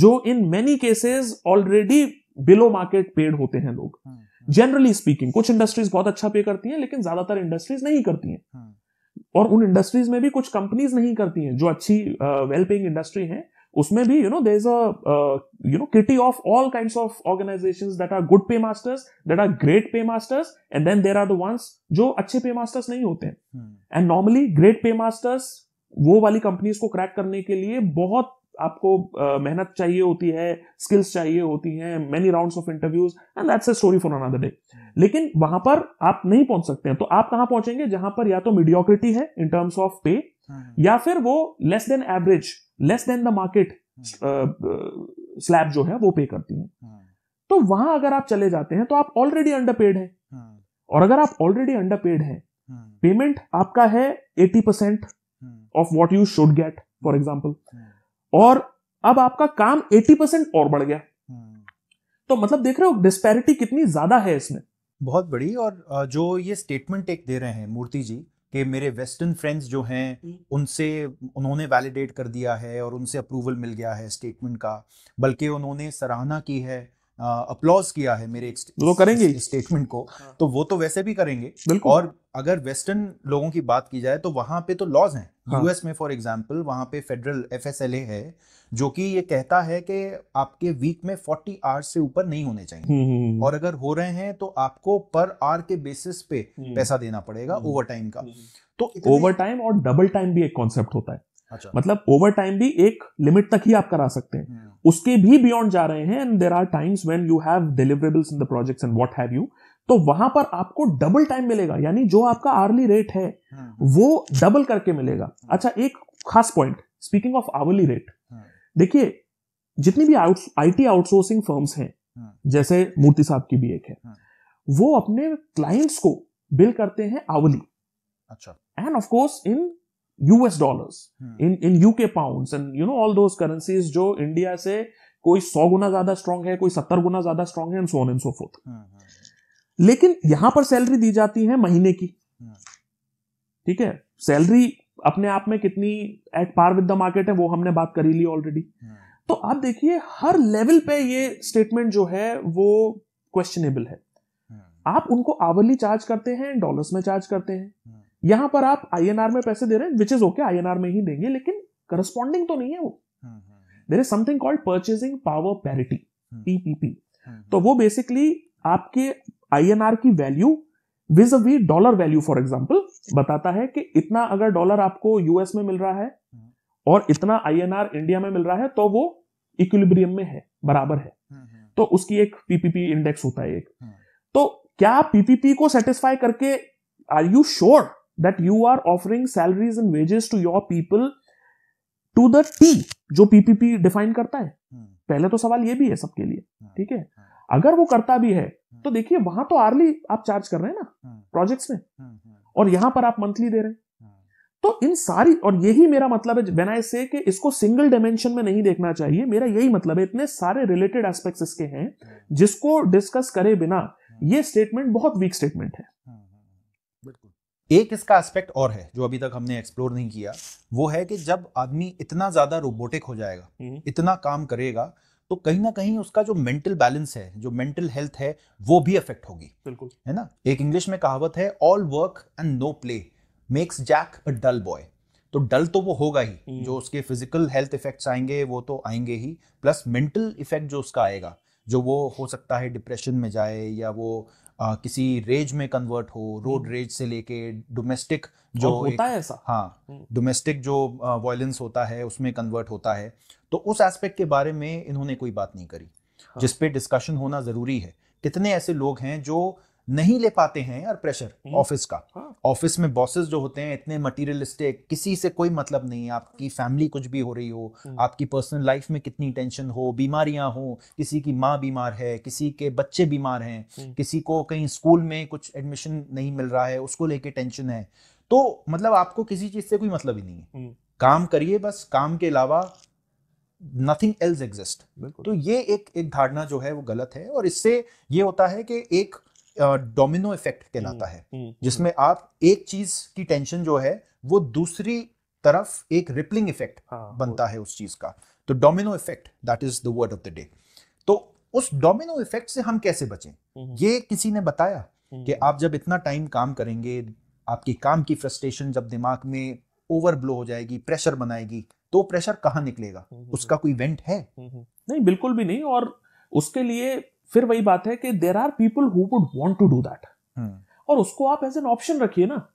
जो in many cases already below market paid होते हैं लोग जनरली हम्म, स्पीकिंग हम्म। कुछ इंडस्ट्रीज बहुत अच्छा पे करती हैं लेकिन ज्यादातर इंडस्ट्रीज नहीं करती हैं और उन इंडस्ट्रीज में भी कुछ कंपनीज नहीं करती हैं जो अच्छी वेल पेइंग इंडस्ट्री है उसमें भी you know there is you know kitty of all kind of organization that are good pay masters that are great pay masters and then there are the ones जो अच्छे पे मास्टर्स नहीं होते and normally great pay masters वो वाली कंपनीज को क्रैक करने के लिए बहुत आपको uh, मेहनत चाहिए होती है स्किल्स चाहिए होती हैं many rounds of interviews and that's a story for another day लेकिन वहां पर आप नहीं पहुंच सकते हैं तो आप कहां पहुंचेंगे जहां पर या तो मीडियोक्रिटी है इन टर्म्स ऑफ पे या फिर वो less than average less than the market slab जो है वो पे करती है hmm. तो वहां अगर आप चले जाते हैं तो आप ऑलरेडी अंडर पेड है और अगर आप ऑलरेडी अंडर पेड है पेमेंट आपका है eighty percent of what you should get for example और अब आपका काम एटी परसेंट और बढ़ गया hmm. तो मतलब देख रहे हो डिस्पैरिटी कितनी ज्यादा है इसमें बहुत बड़ी और जो ये स्टेटमेंट एक दे रहे हैं मूर्ति जी कि मेरे वेस्टर्न फ्रेंड्स जो हैं उनसे उन्होंने वैलिडेट कर दिया है और उनसे अप्रूवल मिल गया है स्टेटमेंट का बल्कि उन्होंने सराहना की है अपलॉज किया है मेरे वो करेंगे स्टेटमेंट को हाँ। तो वो तो वैसे भी करेंगे और अगर वेस्टर्न लोगों की बात की जाए तो वहां पे तो लॉज हैं यूएस हाँ। में फॉर एग्जांपल वहां पे फेडरल एफएसएलए है जो कि ये कहता है कि आपके वीक में 40 आवर्स से ऊपर नहीं होने चाहिए हम्म, हम्म, हम्म। और अगर हो रहे हैं तो आपको पर आवर के बेसिस पे पैसा देना पड़ेगा ओवर टाइम का तो ओवर तो टाइम और डबल टाइम भी एक कॉन्सेप्ट होता है अच्छा। मतलब ओवर टाइम भी एक लिमिट तक ही आप करा सकते हैं उसके भी बियॉन्ड जा रहे हैं and there are times when you have deliverables in the projects and what have you तो वहां पर आपको डबल टाइम मिलेगा यानी जो आपका आर्ली रेट है वो डबल करके मिलेगा अच्छा एक खास point speaking of hourly rate देखिए जितनी भी आई टी आउटसोर्सिंग फर्म्स हैं हाँ। जैसे मूर्ति साहब की भी एक है हाँ। वो अपने क्लाइंट्स को बिल करते हैं आवली अच्छा and of course in US dollars in in UK pounds and you know all those currencies जो इंडिया से कोई सौ गुना ज्यादा स्ट्रांग है कोई सत्तर गुना ज्यादा स्ट्रांग है and so on and so forth लेकिन यहां पर सैलरी दी जाती है महीने की हाँ। ठीक है सैलरी अपने आप में कितनी at par with the market है वो हमने बात करी ली ऑलरेडी हाँ। तो आप देखिए हर लेवल पे ये स्टेटमेंट जो है वो क्वेश्चनेबल है हाँ। आप उनको आवरली चार्ज करते हैं डॉलर्स में चार्ज करते हैं हाँ। यहां पर आप आई में पैसे दे रहे हैं विच इज ओके आई में ही देंगे लेकिन करस्पॉन्डिंग तो नहीं है वो there is something called purchasing power parity PPP तो वो बेसिकली आपके आई की value vis a vis dollar value for example बताता है कि इतना अगर डॉलर आपको यूएस में मिल रहा है हम्म। और इतना आईएनआर इंडिया में मिल रहा है तो वो इक्विलिब्रियम में है बराबर है हम्म, हम्म। तो उसकी एक पीपीपी इंडेक्स होता है एक तो क्या पीपीपी को सेटिस्फाई करके are you sure that you are offering salaries and wages to your people to the T जो पीपीपी डिफाइन करता है पहले तो सवाल ये भी है सबके लिए ठीक है अगर वो करता भी है तो देखिए वहां तो आर्ली आप चार्ज कर रहे हैं ना प्रोजेक्ट्स में और यहां पर आप मंथली दे रहे हैं हाँ। तो इन सारी और यही मेरा मतलब है वेन आई से कि इसको सिंगल डायमेंशन में नहीं देखना चाहिए मेरा यही मतलब है इतने सारे रिलेटेड एस्पेक्ट्स इसके हैं हाँ। जिसको डिस्कस करे बिना हाँ। ये स्टेटमेंट बहुत वीक स्टेटमेंट है एक इसका एस्पेक्ट और है जो अभी तक हमने एक्सप्लोर नहीं किया वो है कि जब आदमी इतना ज्यादा रोबोटिक हो जाएगा हम्म। इतना काम करेगा तो कहीं ना कहीं उसका जो मेंटल बैलेंस है जो मेंटल हेल्थ है वो भी अफेक्ट होगी बिल्कुल है ना एक इंग्लिश में कहावत है all work and no play makes Jack a dull boy तो डल तो वो होगा ही हम्म। जो उसके फिजिकल हेल्थ इफेक्ट्स आएंगे वो तो आएंगे ही प्लस मेंटल इफेक्ट जो उसका आएगा जो वो हो सकता है डिप्रेशन में जाए या वो आ, किसी रेज में कन्वर्ट हो रोड रेज हम्म। से लेके डोमेस्टिक जो होता एक, है ऐसा हाँ डोमेस्टिक हम्म। जो वायलेंस होता है उसमें कन्वर्ट होता है तो उस एस्पेक्ट के बारे में इन्होंने कोई बात नहीं करी हाँ। जिसपे डिस्कशन होना जरूरी है कितने ऐसे लोग हैं जो नहीं ले पाते हैं यार प्रेशर हम्म। ऑफिस का ऑफिस हाँ। में बॉसेस जो होते हैं इतने मटीरियलिस्टिक किसी से कोई मतलब नहीं आपकी फैमिली कुछ भी हो रही हो हम्म। आपकी पर्सनल लाइफ में कितनी टेंशन हो बीमारियां हो किसी की माँ बीमार है किसी के बच्चे बीमार हैं हम्म। किसी को कहीं स्कूल में कुछ एडमिशन नहीं मिल रहा है उसको लेके टेंशन है तो मतलब आपको किसी चीज से कोई मतलब ही नहीं है काम करिए बस काम के अलावा नथिंग एल्स एग्जिस्ट तो ये एक एक धारणा जो है वो गलत है और इससे ये होता है कि एक डोमिनो इफेक्ट कहलाता हम्म, है हम्म, हम्म। जिसमें आप एक चीज की टेंशन जो है वो दूसरी तरफ एक रिपलिंग इफेक्ट हाँ, बनता है उस चीज का तो domino effect that is the word of the day तो उस डोमिनो इफेक्ट से हम कैसे बचें ये किसी ने बताया कि आप जब इतना टाइम काम करेंगे आपके काम की फ्रस्ट्रेशन जब दिमाग में ओवरब्लो हो जाएगी प्रेशर बनाएगी तो प्रेशर कहाँ निकलेगा हम्म, हम्म, उसका कोई इवेंट है हम्म, नहीं बिल्कुल भी नहीं और उसके लिए फिर वही बात है कि there are people who would want to do that और उसको आप एज एन ऑप्शन रखिए ना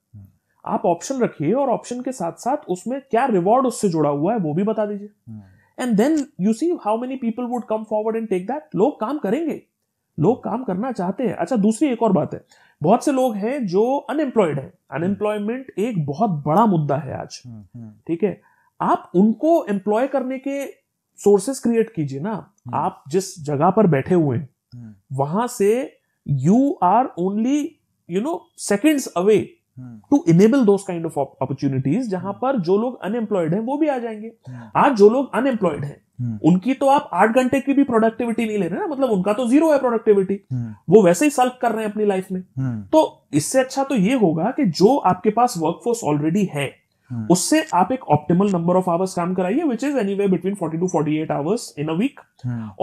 आप ऑप्शन रखिए और ऑप्शन के साथ साथ उसमें क्या रिवॉर्ड उससे जुड़ा हुआ है वो भी बता दीजिए and then you see how many people would come forward and take that लोग काम करेंगे लोग काम करना चाहते हैं अच्छा दूसरी एक और बात है बहुत से लोग हैं जो अनएम्प्लॉयड हैं अनएम्प्लॉयमेंट एक बहुत बड़ा मुद्दा है आज ठीक है आप उनको एम्प्लॉय करने के सोर्सेस क्रिएट कीजिए ना हम्म। आप जिस जगह पर बैठे हुए हैं हम्म। वहां से you are only you know seconds away to enable those kind of opportunities जहां हम्म। पर जो लोग अनएम्प्लॉयड हैं वो भी आ जाएंगे आज जो लोग अनएम्प्लॉयड हैं उनकी तो आप आठ घंटे की भी प्रोडक्टिविटी नहीं ले रहे ना मतलब उनका तो जीरो है प्रोडक्टिविटी वो वैसे ही सल्व कर रहे हैं अपनी लाइफ में तो इससे अच्छा तो ये होगा कि जो आपके पास वर्कफोर्स ऑलरेडी है Hmm. उससे आप एक ऑप्टिमल नंबर ऑफ आवर्स काम कराइए which is any between forty to forty eight hours in a week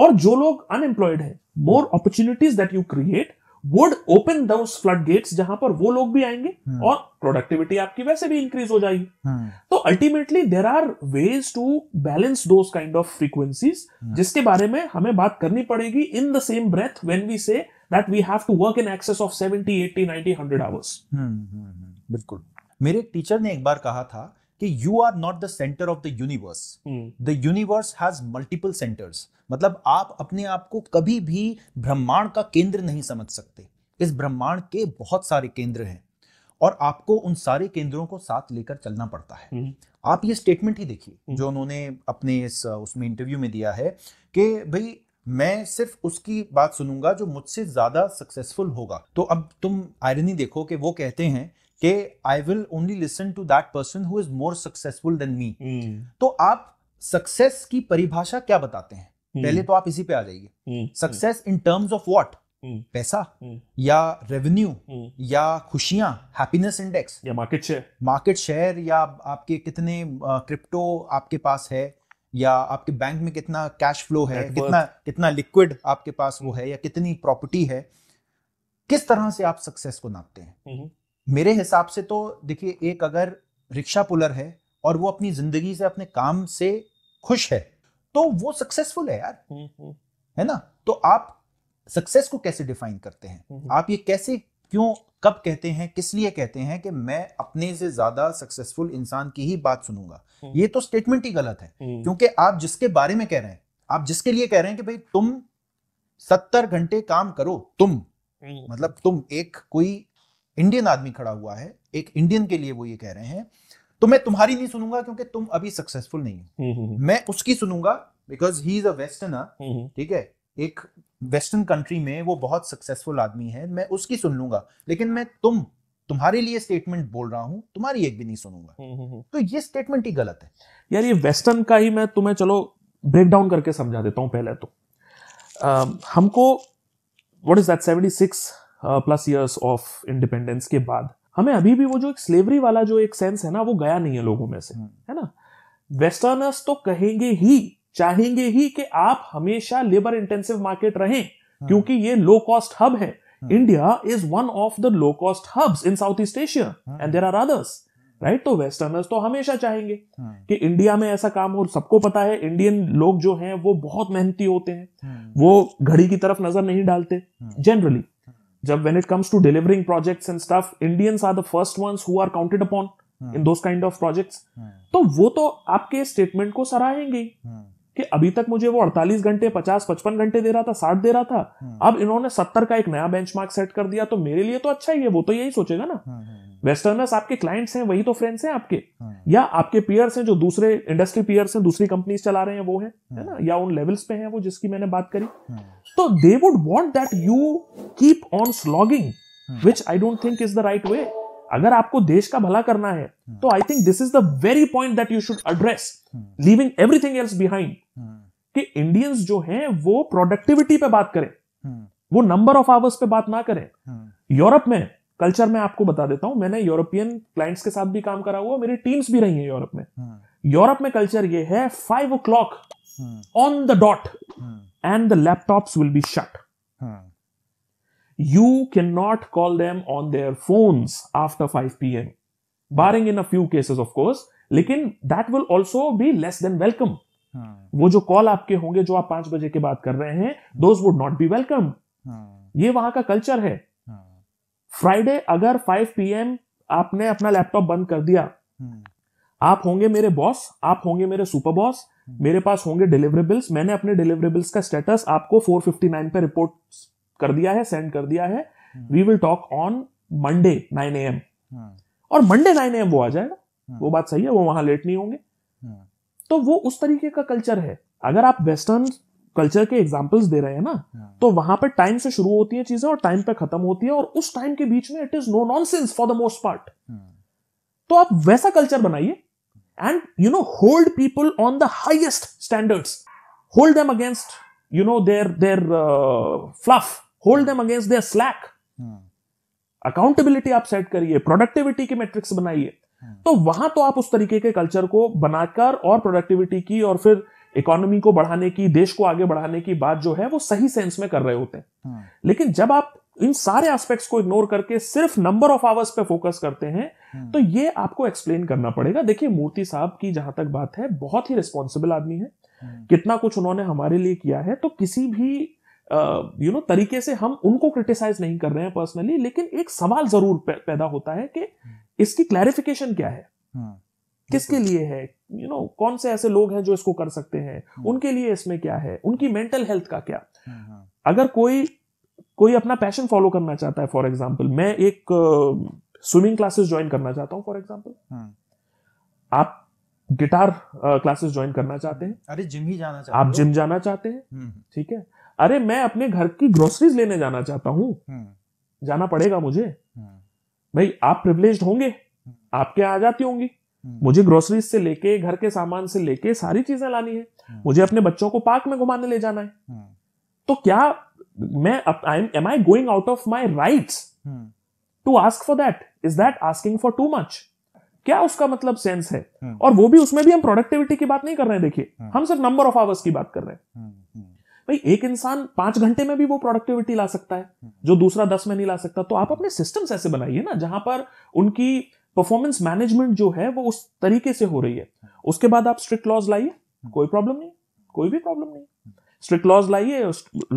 और जो लोग अनएम्प्लॉयड है more opportunities that you create would open those flood gates जहां पर वो लोग भी आएंगे hmm. और प्रोडक्टिविटी आपकी वैसे भी इंक्रीज हो जाएगी hmm. तो ultimately there are ways to balance those kind of frequencies जिसके बारे में हमें बात करनी पड़ेगी in the same breath when we say that we have to work in excess of seventy eighty ninety hundred hours बिल्कुल मेरे एक टीचर ने एक बार कहा था कि you are not the centre of the universe the universe has multiple centres मतलब आप अपने आप को कभी भी ब्रह्मांड का केंद्र नहीं समझ सकते इस ब्रह्मांड के बहुत सारे केंद्र हैं और आपको उन सारे केंद्रों को साथ लेकर चलना पड़ता है hmm. आप ये स्टेटमेंट ही देखिए hmm. जो उन्होंने अपने इस उसमें इंटरव्यू में दिया है कि भाई मैं सिर्फ उसकी बात सुनूंगा जो मुझसे ज्यादा सक्सेसफुल होगा तो अब तुम आयरनी देखो कि वो कहते हैं कि I will only listen to that person who is more successful than me तो आप सक्सेस की परिभाषा क्या बताते हैं hmm. पहले तो आप इसी पे आ जाइए success in terms of what पैसा hmm. या रेवेन्यू hmm. या खुशियां हैप्पीनेस इंडेक्स या मार्केट शेयर मार्केट शेयर या आपके कितने क्रिप्टो आपके पास है या आपके बैंक में कितना कैश फ्लो है Network. कितना कितना लिक्विड आपके पास वो है या कितनी प्रॉपर्टी है किस तरह से आप सक्सेस को नापते हैं hmm. मेरे हिसाब से तो देखिए एक अगर रिक्शा पुलर है और वो अपनी जिंदगी से अपने काम से खुश है तो वो सक्सेसफुल है यार हम्म, हम्म। है ना तो आप सक्सेस को कैसे डिफाइन करते हैं हम्म, आप ये कैसे क्यों कब कहते हैं किस लिए कहते हैं कि मैं अपने से ज्यादा सक्सेसफुल इंसान की ही बात सुनूंगा ये तो स्टेटमेंट ही गलत है क्योंकि आप जिसके बारे में कह रहे हैं आप जिसके लिए कह रहे हैं कि भाई तुम सत्तर घंटे काम करो तुम मतलब तुम एक कोई इंडियन आदमी खड़ा हुआ है एक इंडियन के लिए वो ये कह रहे हैं तो मैं तुम्हारी नहीं सुनूंगा क्योंकि तुम अभी सक्सेसफुल नहीं हो हम्म, हम्म। मैं उसकी सुनूंगा because he is a westerner ठीक है एक वेस्टर्न कंट्री में वो बहुत सक्सेसफुल आदमी है मैं उसकी सुन लूंगा लेकिन मैं तुम तुम्हारे लिए स्टेटमेंट बोल रहा हूं तुम्हारी एक भी नहीं सुनूंगा हम्म, तो ये स्टेटमेंट ही गलत है यार ये वेस्टर्न का ही मैं तुम्हें चलो ब्रेक डाउन करके समझा देता हूं पहले तो आ, हमको what is that 76 plus years of independence के बाद हमें अभी भी वो जो एक स्लेवरी वाला जो एक सेंस है ना वो गया नहीं है लोगों में से हम्म। है ना वेस्टर्नर्स तो कहेंगे ही चाहेंगे ही कि आप हमेशा लेबर इंटेंसिव मार्केट रहें हम्म। क्योंकि ये लो कॉस्ट हब है India is one of the low cost hubs in South East Asia and there are others right तो वेस्टर्नर्स तो हमेशा चाहेंगे हम्म। कि इंडिया में ऐसा काम हो सबको पता है इंडियन लोग जो हैं वो बहुत मेहनती होते हैं वो घड़ी की तरफ नजर नहीं डालते जनरली जब when it comes to delivering projects and staff Indians are the first one who are counted upon in those kind of projects तो वो तो आपके स्टेटमेंट को सराहेंगे हाँ। कि अभी तक मुझे वो 48 घंटे 50 55 घंटे दे रहा था 60 दे रहा था हाँ। अब इन्होंने 70 का एक नया बेंचमार्क सेट कर दिया तो मेरे लिए तो अच्छा ही है वो तो यही सोचेगा ना वेस्टर्नर्स हाँ, हाँ, आपके क्लाइंट्स हैं वही तो फ्रेंड्स हैं आपके या आपके पियर्स हैं जो दूसरे इंडस्ट्री पियर्स हैं दूसरी कंपनीज चला रहे हैं वो है ना या उन लेवल्स पे हैं वो जिसकी मैंने बात करी तो they would want that you keep on slogging which I don't think is the right way अगर आपको देश का भला करना है हम्म। तो I think this is the very point that you should address leaving everything else behind कि इंडियंस जो हैं वो प्रोडक्टिविटी पे बात करें हम्म। वो नंबर ऑफ आवर्स पे बात ना करें हम्म। यूरोप में कल्चर में आपको बता देता हूं मैंने यूरोपियन क्लाइंट्स के साथ भी काम करा हुआ मेरी टीम्स भी रही है यूरोप में यूरोप में कल्चर ये है five o'clock on the dot and the laptops will be shut you cannot call them on their phones after 5 p.m. Barring in a few cases, of course. लेकिन that will also be less than welcome. Hmm. वो जो कॉल आपके होंगे जो आप पांच बजे के बाद कर रहे हैं those would not be welcome ये वहां का कल्चर है फ्राइडे हाँ। hmm. अगर 5 पीएम आपने अपना लैपटॉप बंद कर दिया hmm. आप होंगे मेरे बॉस आप होंगे मेरे सुपर बॉस हम्म। मेरे पास होंगे डिलीवरेबल्स मैंने अपने डिलीवरेबल्स का स्टेटस आपको 459 पे रिपोर्ट कर दिया है सेंड कर दिया है we will talk on Monday nine A M और मंडे नाइन ए एम वो आ जाएगा हाँ। वो बात सही है वो वहां लेट नहीं होंगे हाँ। तो वो उस तरीके का कल्चर है अगर आप वेस्टर्न कल्चर के एग्जाम्पल्स दे रहे हैं ना हाँ। तो वहां पर टाइम से शुरू होती है चीजें और टाइम पे खत्म होती है और उस टाइम के बीच में it is no non for the most part तो आप वैसा कल्चर बनाइए and you know hold people on the highest standards hold them against you know there there fluff hold them against their slack accountability आप सेट करिए प्रोडक्टिविटी की मेट्रिक्स बनाइए hmm. तो वहां तो आप उस तरीके के कल्चर को बनाकर और प्रोडक्टिविटी की और फिर इकोनॉमी को बढ़ाने की देश को आगे बढ़ाने की बात जो है वो सही सेंस में कर रहे होते हैं hmm. लेकिन जब आप इन सारे एस्पेक्ट्स को इग्नोर करके सिर्फ नंबर ऑफ आवर्स पे फोकस करते हैं hmm. तो ये आपको एक्सप्लेन करना पड़ेगा देखिए मूर्ति साहब की जहां तक बात है बहुत ही रिस्पॉन्सिबल आदमी है कितना कुछ उन्होंने हमारे लिए किया है तो किसी भी यू नो तरीके से हम उनको क्रिटिसाइज नहीं कर रहे हैं पर्सनली लेकिन एक सवाल जरूर पैदा होता है कि हम्म। इसकी क्लैरिफिकेशन क्या है हाँ, किसके लिए है यू you नो know, कौन से ऐसे लोग हैं जो इसको कर सकते हैं हम्म। उनके लिए इसमें क्या है उनकी मेंटल हेल्थ का क्या हाँ, हाँ। अगर कोई कोई अपना पैशन फॉलो करना चाहता है फॉर एग्जाम्पल मैं एक स्विमिंग क्लासेस ज्वाइन करना चाहता हूँ फॉर एग्जाम्पल आप गिटार क्लासेस ज्वाइन करना चाहते हैं अरे जिम ही जाना चाहते आप जिम जाना चाहते हैं हम्म। ठीक है अरे मैं अपने घर की ग्रोसरीज लेने जाना चाहता हूँ हम्म। जाना पड़ेगा मुझे हम्म। भाई आप प्रिवलेज होंगे हम्म। आपके आ जाती होंगी मुझे ग्रोसरीज से लेके घर के सामान से लेके सारी चीजें लानी है मुझे अपने बच्चों को पार्क में घुमाने ले जाना है तो क्या मैं I am I going out of my right to ask for that is that asking for too much क्या उसका मतलब सेंस है और वो भी उसमें भी हम प्रोडक्टिविटी की बात नहीं कर रहे हैं देखिए हम सिर्फ नंबर ऑफ आवर्स की बात कर रहे हैं भाई एक इंसान पांच घंटे में भी वो प्रोडक्टिविटी ला सकता है जो दूसरा दस में नहीं ला सकता तो आप अपने सिस्टम्स ऐसे बनाइए ना जहां पर उनकी परफॉर्मेंस मैनेजमेंट जो है वो उस तरीके से हो रही है उसके बाद आप स्ट्रिक्ट लॉज लाइए कोई प्रॉब्लम नहीं कोई भी प्रॉब्लम नहीं स्ट्रिक्ट लॉज लाइए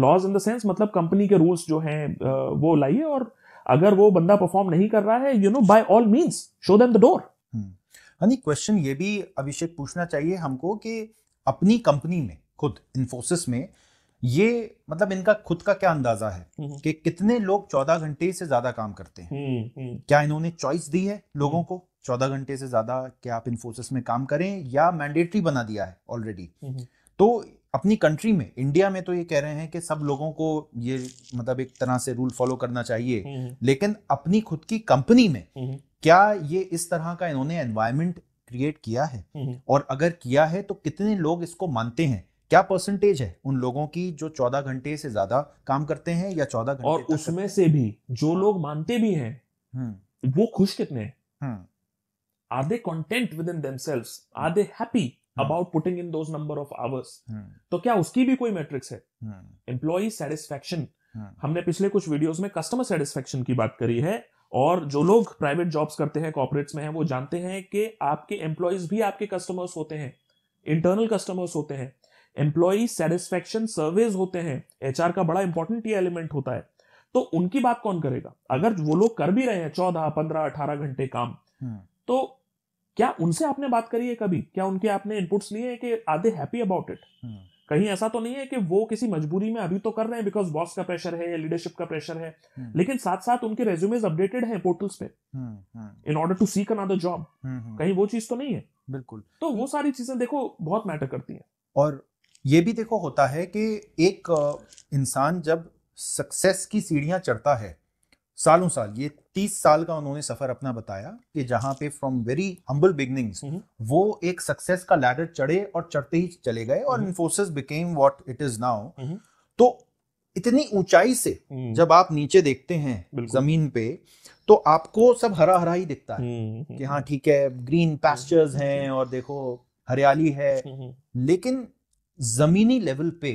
लॉज इन द सेंस मतलब कंपनी के रूल्स जो हैं वो लाइए और अगर वो बंदा परफॉर्म नहीं कर रहा है you know by all means show them the door honey question ये भी अभिषेक पूछना चाहिए हमको कि अपनी कंपनी में खुद इन्फोसिस में ये मतलब इनका खुद का क्या अंदाजा है हम्म। कि कितने लोग चौदह घंटे से ज्यादा काम करते हैं हम्म, हम्म। क्या इन्होंने चॉइस दी है लोगों को चौदह घंटे से ज्यादा क्या आप इन्फोसिस में काम करें या मैंडेटरी बना दिया है ऑलरेडी तो अपनी कंट्री में इंडिया में तो ये कह रहे हैं कि सब लोगों को ये मतलब एक तरह से रूल फॉलो करना चाहिए लेकिन अपनी खुद की कंपनी में क्या ये इस तरह का इन्होंने एनवायरमेंट क्रिएट किया है और अगर किया है तो कितने लोग इसको मानते हैं क्या परसेंटेज है उन लोगों की जो चौदह घंटे से ज्यादा काम करते हैं या चौदह घंटे और उसमें से भी जो हाँ। लोग मानते भी हैं हम्म। वो खुश कितने are they content with in themselves are they happy about putting in those number of hours तो क्या उसकी भी कोई मैट्रिक्स है एम्प्लॉय हाँ। सेटिस्फेक्शन हाँ। हमने पिछले कुछ वीडियोस में कस्टमर सेटिस्फेक्शन की बात करी है और जो लोग प्राइवेट जॉब्स करते हैं कॉर्पोरेट्स में हैं वो जानते हैं कि आपके एम्प्लॉयज भी आपके कस्टमर्स होते हैं इंटरनल कस्टमर्स होते हैं एम्प्लॉय सेटिस्फेक्शन सर्वेज होते हैं एचआर का बड़ा इंपॉर्टेंट ये एलिमेंट होता है तो उनकी बात कौन करेगा अगर वो लोग कर भी रहे हैं चौदह पंद्रह अठारह घंटे काम हम्म। तो क्या उनसे आपने बात करी है कभी क्या उनके आपने इनपुट्स लिए हैं कि are they happy about it कहीं ऐसा तो नहीं है कि वो किसी मजबूरी में अभी तो कर रहे हैं बिकॉज बॉस का प्रेशर है या लीडरशिप का प्रेशर है हम्म। लेकिन साथ साथ उनके रेज्यूमेज अपडेटेड हैं पोर्टल्स पे in order to seek another job कहीं वो चीज तो नहीं है बिल्कुल तो वो सारी चीजें देखो बहुत मैटर करती है और ये भी देखो होता है कि एक इंसान जब सक्सेस की सीढ़ियां चढ़ता है सालों साल ये तीस साल का उन्होंने सफर अपना बताया कि जहां पे फ्रॉम वेरी हम्बल बिगनिंग्स वो एक सक्सेस का लैडर चढ़े और चढ़ते ही चले गए और Infosys became what it is now तो इतनी ऊंचाई से हम्म। जब आप नीचे देखते हैं जमीन पे तो आपको सब हरा हरा ही दिखता है हम्म, हम्म, कि हाँ ठीक है ग्रीन पैस्चर्स हैं और देखो हरियाली है लेकिन जमीनी लेवल पे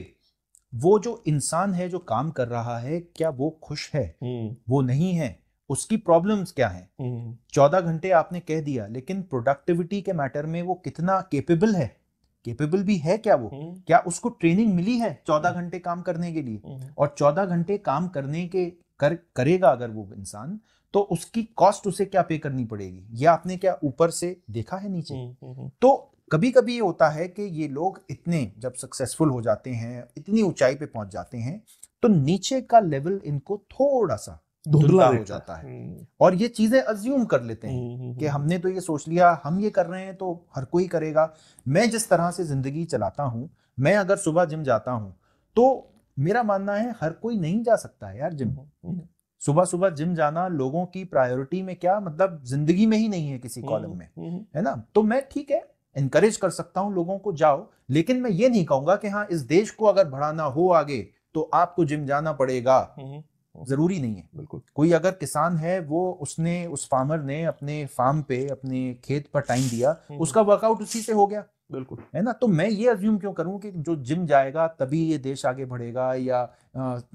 वो जो इंसान है जो काम कर रहा है क्या वो खुश है हम्म। वो नहीं है उसकी प्रॉब्लम्स क्या है हम्म। चौदह घंटे आपने कह दिया लेकिन प्रोडक्टिविटी के मैटर में वो कितना केपेबल है केपेबल भी है क्या वो हम्म। क्या उसको ट्रेनिंग मिली है चौदह घंटे काम करने के लिए और चौदह घंटे काम करने के कर करेगा अगर वो इंसान तो उसकी कॉस्ट उसे क्या पे करनी पड़ेगी या आपने क्या ऊपर से देखा है नीचे तो कभी कभी ये होता है कि ये लोग इतने जब सक्सेसफुल हो जाते हैं इतनी ऊंचाई पे पहुंच जाते हैं तो नीचे का लेवल इनको थोड़ा सा धुंधला हो जाता है हम्म। और ये चीजें अज्यूम कर लेते हैं हम्म, हम्म, कि हमने तो ये सोच लिया हम ये कर रहे हैं तो हर कोई करेगा मैं जिस तरह से जिंदगी चलाता हूँ मैं अगर सुबह जिम जाता हूँ तो मेरा मानना है हर कोई नहीं जा सकता है यार जिम सुबह सुबह जिम जाना लोगों की प्रायोरिटी में क्या मतलब जिंदगी में ही नहीं है किसी कॉलम में है ना तो मैं ठीक है इंकरेज कर सकता हूं लोगों को जाओ लेकिन मैं ये नहीं कहूंगा कि हाँ इस देश को अगर बढ़ाना हो आगे तो आपको जिम जाना पड़ेगा हम्म, हम्म। जरूरी नहीं है बिल्कुल कोई अगर किसान है वो उसने उस फार्मर ने अपने फार्म पे अपने खेत पर टाइम दिया हम्म, उसका वर्कआउट उसी से हो गया बिल्कुल है ना तो मैं ये अज्यूम क्यों करूं कि जो जिम जाएगा तभी ये देश आगे बढ़ेगा या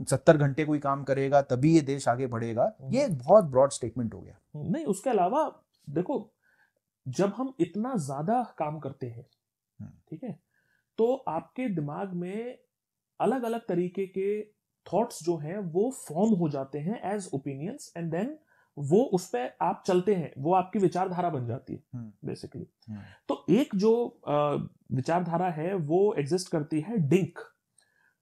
सत्तर घंटे कोई काम करेगा तभी ये देश आगे बढ़ेगा ये एक बहुत ब्रॉड स्टेटमेंट हो गया नहीं उसके अलावा देखो जब हम इतना ज्यादा काम करते हैं हम्म। ठीक है तो आपके दिमाग में अलग अलग तरीके के थॉट्स जो हैं वो फॉर्म हो जाते हैं एज ओपिनियंस एंड देन वो उस पर आप चलते हैं वो आपकी विचारधारा बन जाती है बेसिकली हम्म। हम्म। तो एक जो विचारधारा है वो एग्जिस्ट करती है डिंक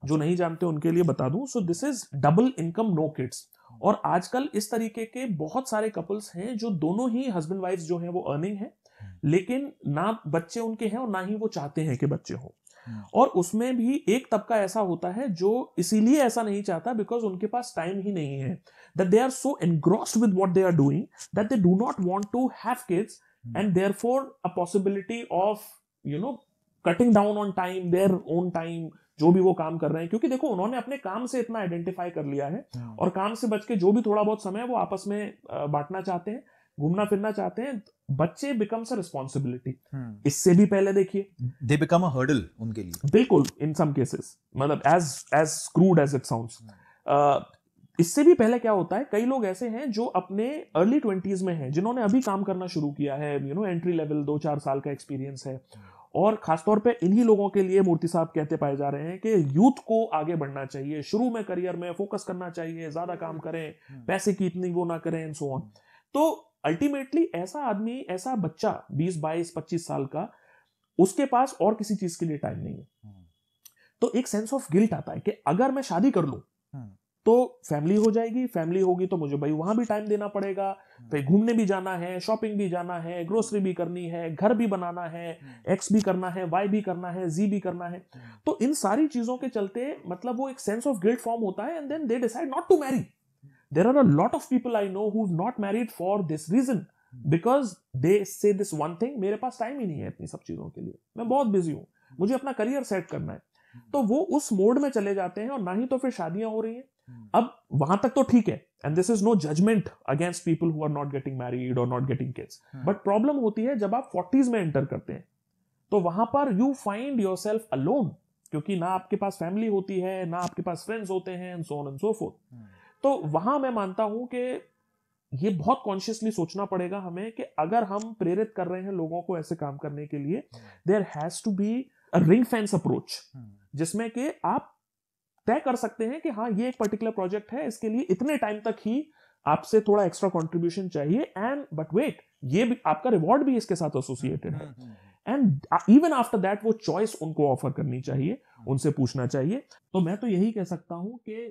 जो अच्छा। नहीं जानते उनके लिए बता दूं so this is double income no kids और आजकल इस तरीके के बहुत सारे कपल्स हैं जो दोनों ही हस्बैंड वाइफ जो है वो अर्निंग है हम्म। लेकिन ना बच्चे उनके हैं और ना ही वो चाहते हैं कि बच्चे हो हम्म। और उसमें भी एक तबका ऐसा होता है जो इसीलिए ऐसा नहीं चाहता बिकॉज उनके पास टाइम ही नहीं है that they are so engrossed with what they are doing that they do not want to have kids and therefore a possibility of you know cutting down on time their own time जो भी वो काम कर रहे हैं क्योंकि देखो उन्होंने अपने काम से इतना आइडेंटिफाई कर लिया है हाँ। और काम से बच के जो भी थोड़ा बहुत समय है वो आपस में बांटना चाहते हैं घूमना फिरना चाहते हैं बच्चे बिकम्स अ रिस्पॉन्सिबिलिटी इससे भी पहले देखिए दे बिकम अ हर्डल उनके लिए बिल्कुल इन सम केसेस मतलब as as screwed as it sound इससे भी पहले क्या होता है कई लोग ऐसे हैं जो अपने अर्ली ट्वेंटीज में हैं जिन्होंने अभी काम करना शुरू किया है यू नो एंट्री लेवल दो चार साल का एक्सपीरियंस है हाँ। और खासतौर पे इन्हीं लोगों के लिए मूर्ति साहब कहते पाए जा रहे हैं कि यूथ को आगे बढ़ना चाहिए शुरू में करियर में फोकस करना चाहिए ज्यादा काम करें हम्म। पैसे की इतनी वो ना करें सो ऑन तो अल्टीमेटली ऐसा आदमी ऐसा बच्चा बीस बाईस पच्चीस साल का उसके पास और किसी चीज के लिए टाइम नहीं है हम्म। तो एक सेंस ऑफ गिल्ट आता है कि अगर मैं शादी कर लू तो फैमिली हो जाएगी फैमिली होगी तो मुझे भाई वहां भी टाइम देना पड़ेगा हम्म। भाई घूमने भी जाना है शॉपिंग भी जाना है ग्रोसरी भी करनी है घर भी बनाना है एक्स हम्म। भी करना है वाई भी करना है जी भी करना है हम्म। तो इन सारी चीजों के चलते मतलब वो एक सेंस ऑफ गिल्ट फॉर्म होता है and then they decide not to marry there are a lot of people I know who not married for this reason because they say this one thing मेरे पास टाइम ही नहीं है इतनी सब चीजों के लिए मैं बहुत बिजी हूँ मुझे अपना करियर सेट करना है तो वो उस मोड में चले जाते हैं और ना ही तो फिर शादियां हो रही हैं Hmm. अब वहां तक तो ठीक है and this is no judgment against people who are not getting married और not getting kids but problem होती है जब आप फोर्टीज में एंटर करते हैं तो वहां पर you find yourself alone क्योंकि ना आपके पास फैमिली होती है ना आपके पास फ्रेंड्स होते हैं and so on and so forth तो वहां मैं मानता हूं कि ये बहुत कॉन्शियसली सोचना पड़ेगा हमें कि अगर हम प्रेरित कर रहे हैं लोगों को ऐसे काम करने के लिए there has to be ring fence approach जिसमें कि आप तय कर सकते हैं कि हाँ ये एक पर्टिकुलर प्रोजेक्ट है इसके लिए इतने टाइम तक ही आपसे थोड़ा एक्स्ट्रा कॉन्ट्रीब्यूशन चाहिए एंड बट वेट ये भी आपका रिवॉर्ड भी इसके साथ एसोसिएटेड है एंड इवन आफ्टर दैट वो चॉइस उनको ऑफर करनी चाहिए हम्म। उनसे पूछना चाहिए तो मैं तो यही कह सकता हूं कि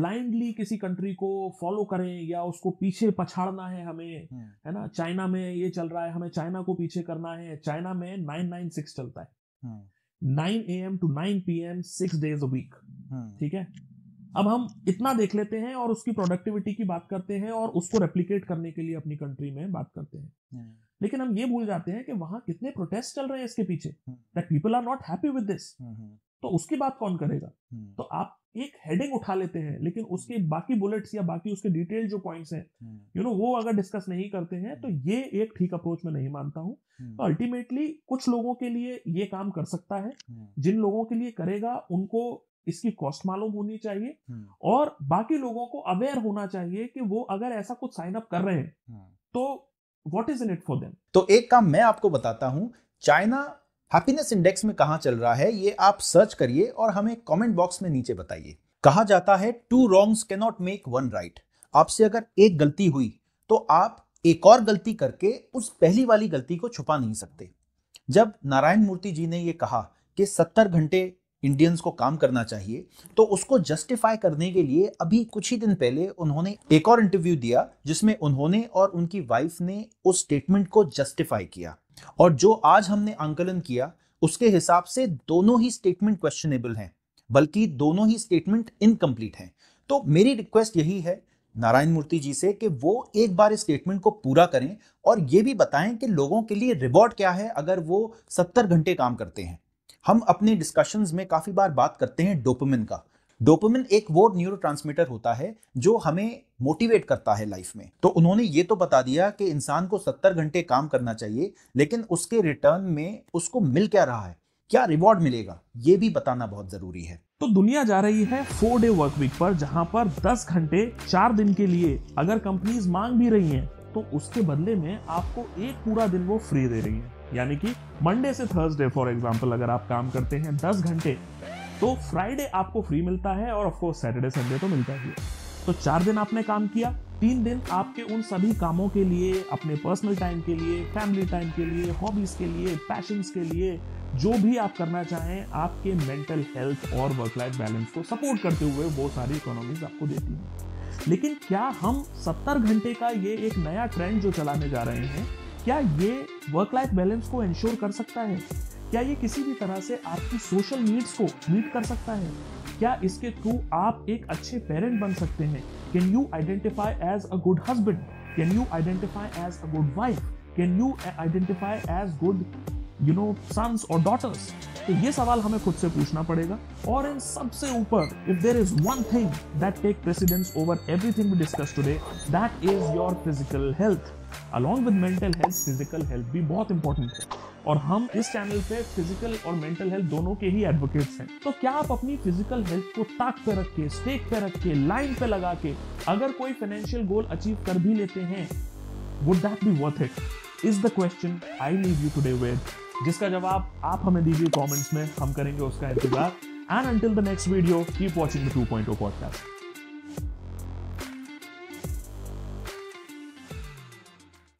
ब्लाइंडली किसी कंट्री को फॉलो करें या उसको पीछे पछाड़ना है हमें हम्म। है ना चाइना में ये चल रहा है हमें चाइना को पीछे करना है चाइना में नाइन नाइन सिक्स चलता है hmm. Nine A M to nine P M six days a week ठीक है अब हम इतना देख लेते हैं और उसकी प्रोडक्टिविटी की बात करते हैं और उसको रेप्लीकेट करने के लिए अपनी कंट्री में बात करते हैं hmm. लेकिन हम ये भूल जाते हैं कि वहां कितने प्रोटेस्ट चल रहे हैं इसके पीछे that people are not happy with this तो उसके बाद कौन करेगा हम्म। तो आप एक हेडिंग उठा लेते हैं लेकिन हम्म। उसके बाकी बुलेट्स या बाकी उसके डिटेल जो पॉइंट्स हैं यू हम्म। नो वो अगर डिस्कस नहीं करते हैं तो ये एक ठीक अप्रोच में नहीं मानता हूँ अल्टीमेटली कुछ लोगों के लिए ये काम कर सकता है जिन लोगों के लिए करेगा उनको इसकी कॉस्ट मालूम होनी चाहिए और बाकी लोगों को अवेयर होना चाहिए कि वो अगर ऐसा कुछ साइन अप कर रहे हैं तो what is in it for them तो एक काम मैं आपको बताता हूँ चाइना हैप्पीनेस इंडेक्स में कहाँ चल रहा है ये आप सर्च करिए और हमें कमेंट बॉक्स में नीचे बताइए कहा जाता है two wrongs can not make one right आपसे अगर एक गलती हुई तो आप एक और गलती करके उस पहली वाली गलती को छुपा नहीं सकते जब नारायण मूर्ति जी ने ये कहा कि सत्तर घंटे इंडियंस को काम करना चाहिए तो उसको जस्टिफाई करने के लिए अभी कुछ ही दिन पहले उन्होंने एक और इंटरव्यू दिया जिसमें उन्होंने और उनकी वाइफ ने उस स्टेटमेंट को जस्टिफाई किया और जो आज हमने आंकलन किया उसके हिसाब से दोनों ही स्टेटमेंट क्वेश्चनेबल हैं बल्कि दोनों ही स्टेटमेंट इनकम्प्लीट हैं तो मेरी रिक्वेस्ट यही है नारायण मूर्ति जी से कि वो एक बार इस स्टेटमेंट को पूरा करें और ये भी बताएं कि लोगों के लिए रिवॉर्ड क्या है अगर वो सत्तर घंटे काम करते हैं हम अपने डिस्कशंस में काफ़ी बार बात करते हैं डोपमिन का डोपामिन एक वो न्यूरोट्रांसमीटर होता है जो हमें मोटिवेट करता है लाइफ में तो उन्होंने ये तो बता दिया कि इंसान को सत्तर घंटे काम करना चाहिए लेकिन उसके रिटर्न में उसको मिल क्या रहा है क्या रिवॉर्ड मिलेगा ये भी बताना बहुत जरूरी है तो दुनिया जा रही है फोर डे वर्क वीक पर जहां पर दस घंटे चार दिन के लिए अगर कंपनीज मांग भी रही हैं तो उसके बदले में आपको एक पूरा दिन वो फ्री दे रही है यानी कि मंडे से थर्सडे फॉर एग्जाम्पल अगर आप काम करते हैं दस घंटे तो फ्राइडे आपको फ्री मिलता है और ऑफकोर्स सैटरडे संडे तो मिलता ही है तो चार दिन आपने काम किया तीन दिन आपके उन सभी कामों के लिए अपने पर्सनल टाइम के लिए फैमिली टाइम के लिए हॉबीज़ के लिए पैशंस के लिए जो भी आप करना चाहें आपके मेंटल हेल्थ और वर्क लाइफ बैलेंस को सपोर्ट करते हुए वो सारी इकोनॉमीज आपको देती हैं लेकिन क्या हम सत्तर घंटे का ये एक नया ट्रेंड जो चलाने जा रहे हैं क्या ये वर्क लाइफ बैलेंस को इंश्योर कर सकता है क्या ये किसी भी तरह से आपकी सोशल नीड्स को मीट कर सकता है क्या इसके थ्रू आप एक अच्छे पेरेंट बन सकते हैं can you identify as a good husband can you identify as a good wife can you identify as good you know sons और डॉटर्स तो ये सवाल हमें खुद से पूछना पड़ेगा और इन सबसे ऊपर if there is one thing that take precedence over everything we discuss today that is your physical health along with mental health physical health भी बहुत इंपॉर्टेंट है और हम इस चैनल पे फिजिकल और मेंटल हेल्थ दोनों के ही एडवोकेट्स हैं तो क्या आप अपनी फिजिकल हेल्थ को ताक पे रख के स्टेक पे रख के लाइन पे लगा के अगर कोई फाइनेंशियल गोल अचीव कर भी लेते हैं would that be worth it is the question I leave you today with जिसका जवाब आप हमें दीजिए कॉमेंट्स में हम करेंगे उसका इंतजार and until the next video keep watching the 2.0 podcast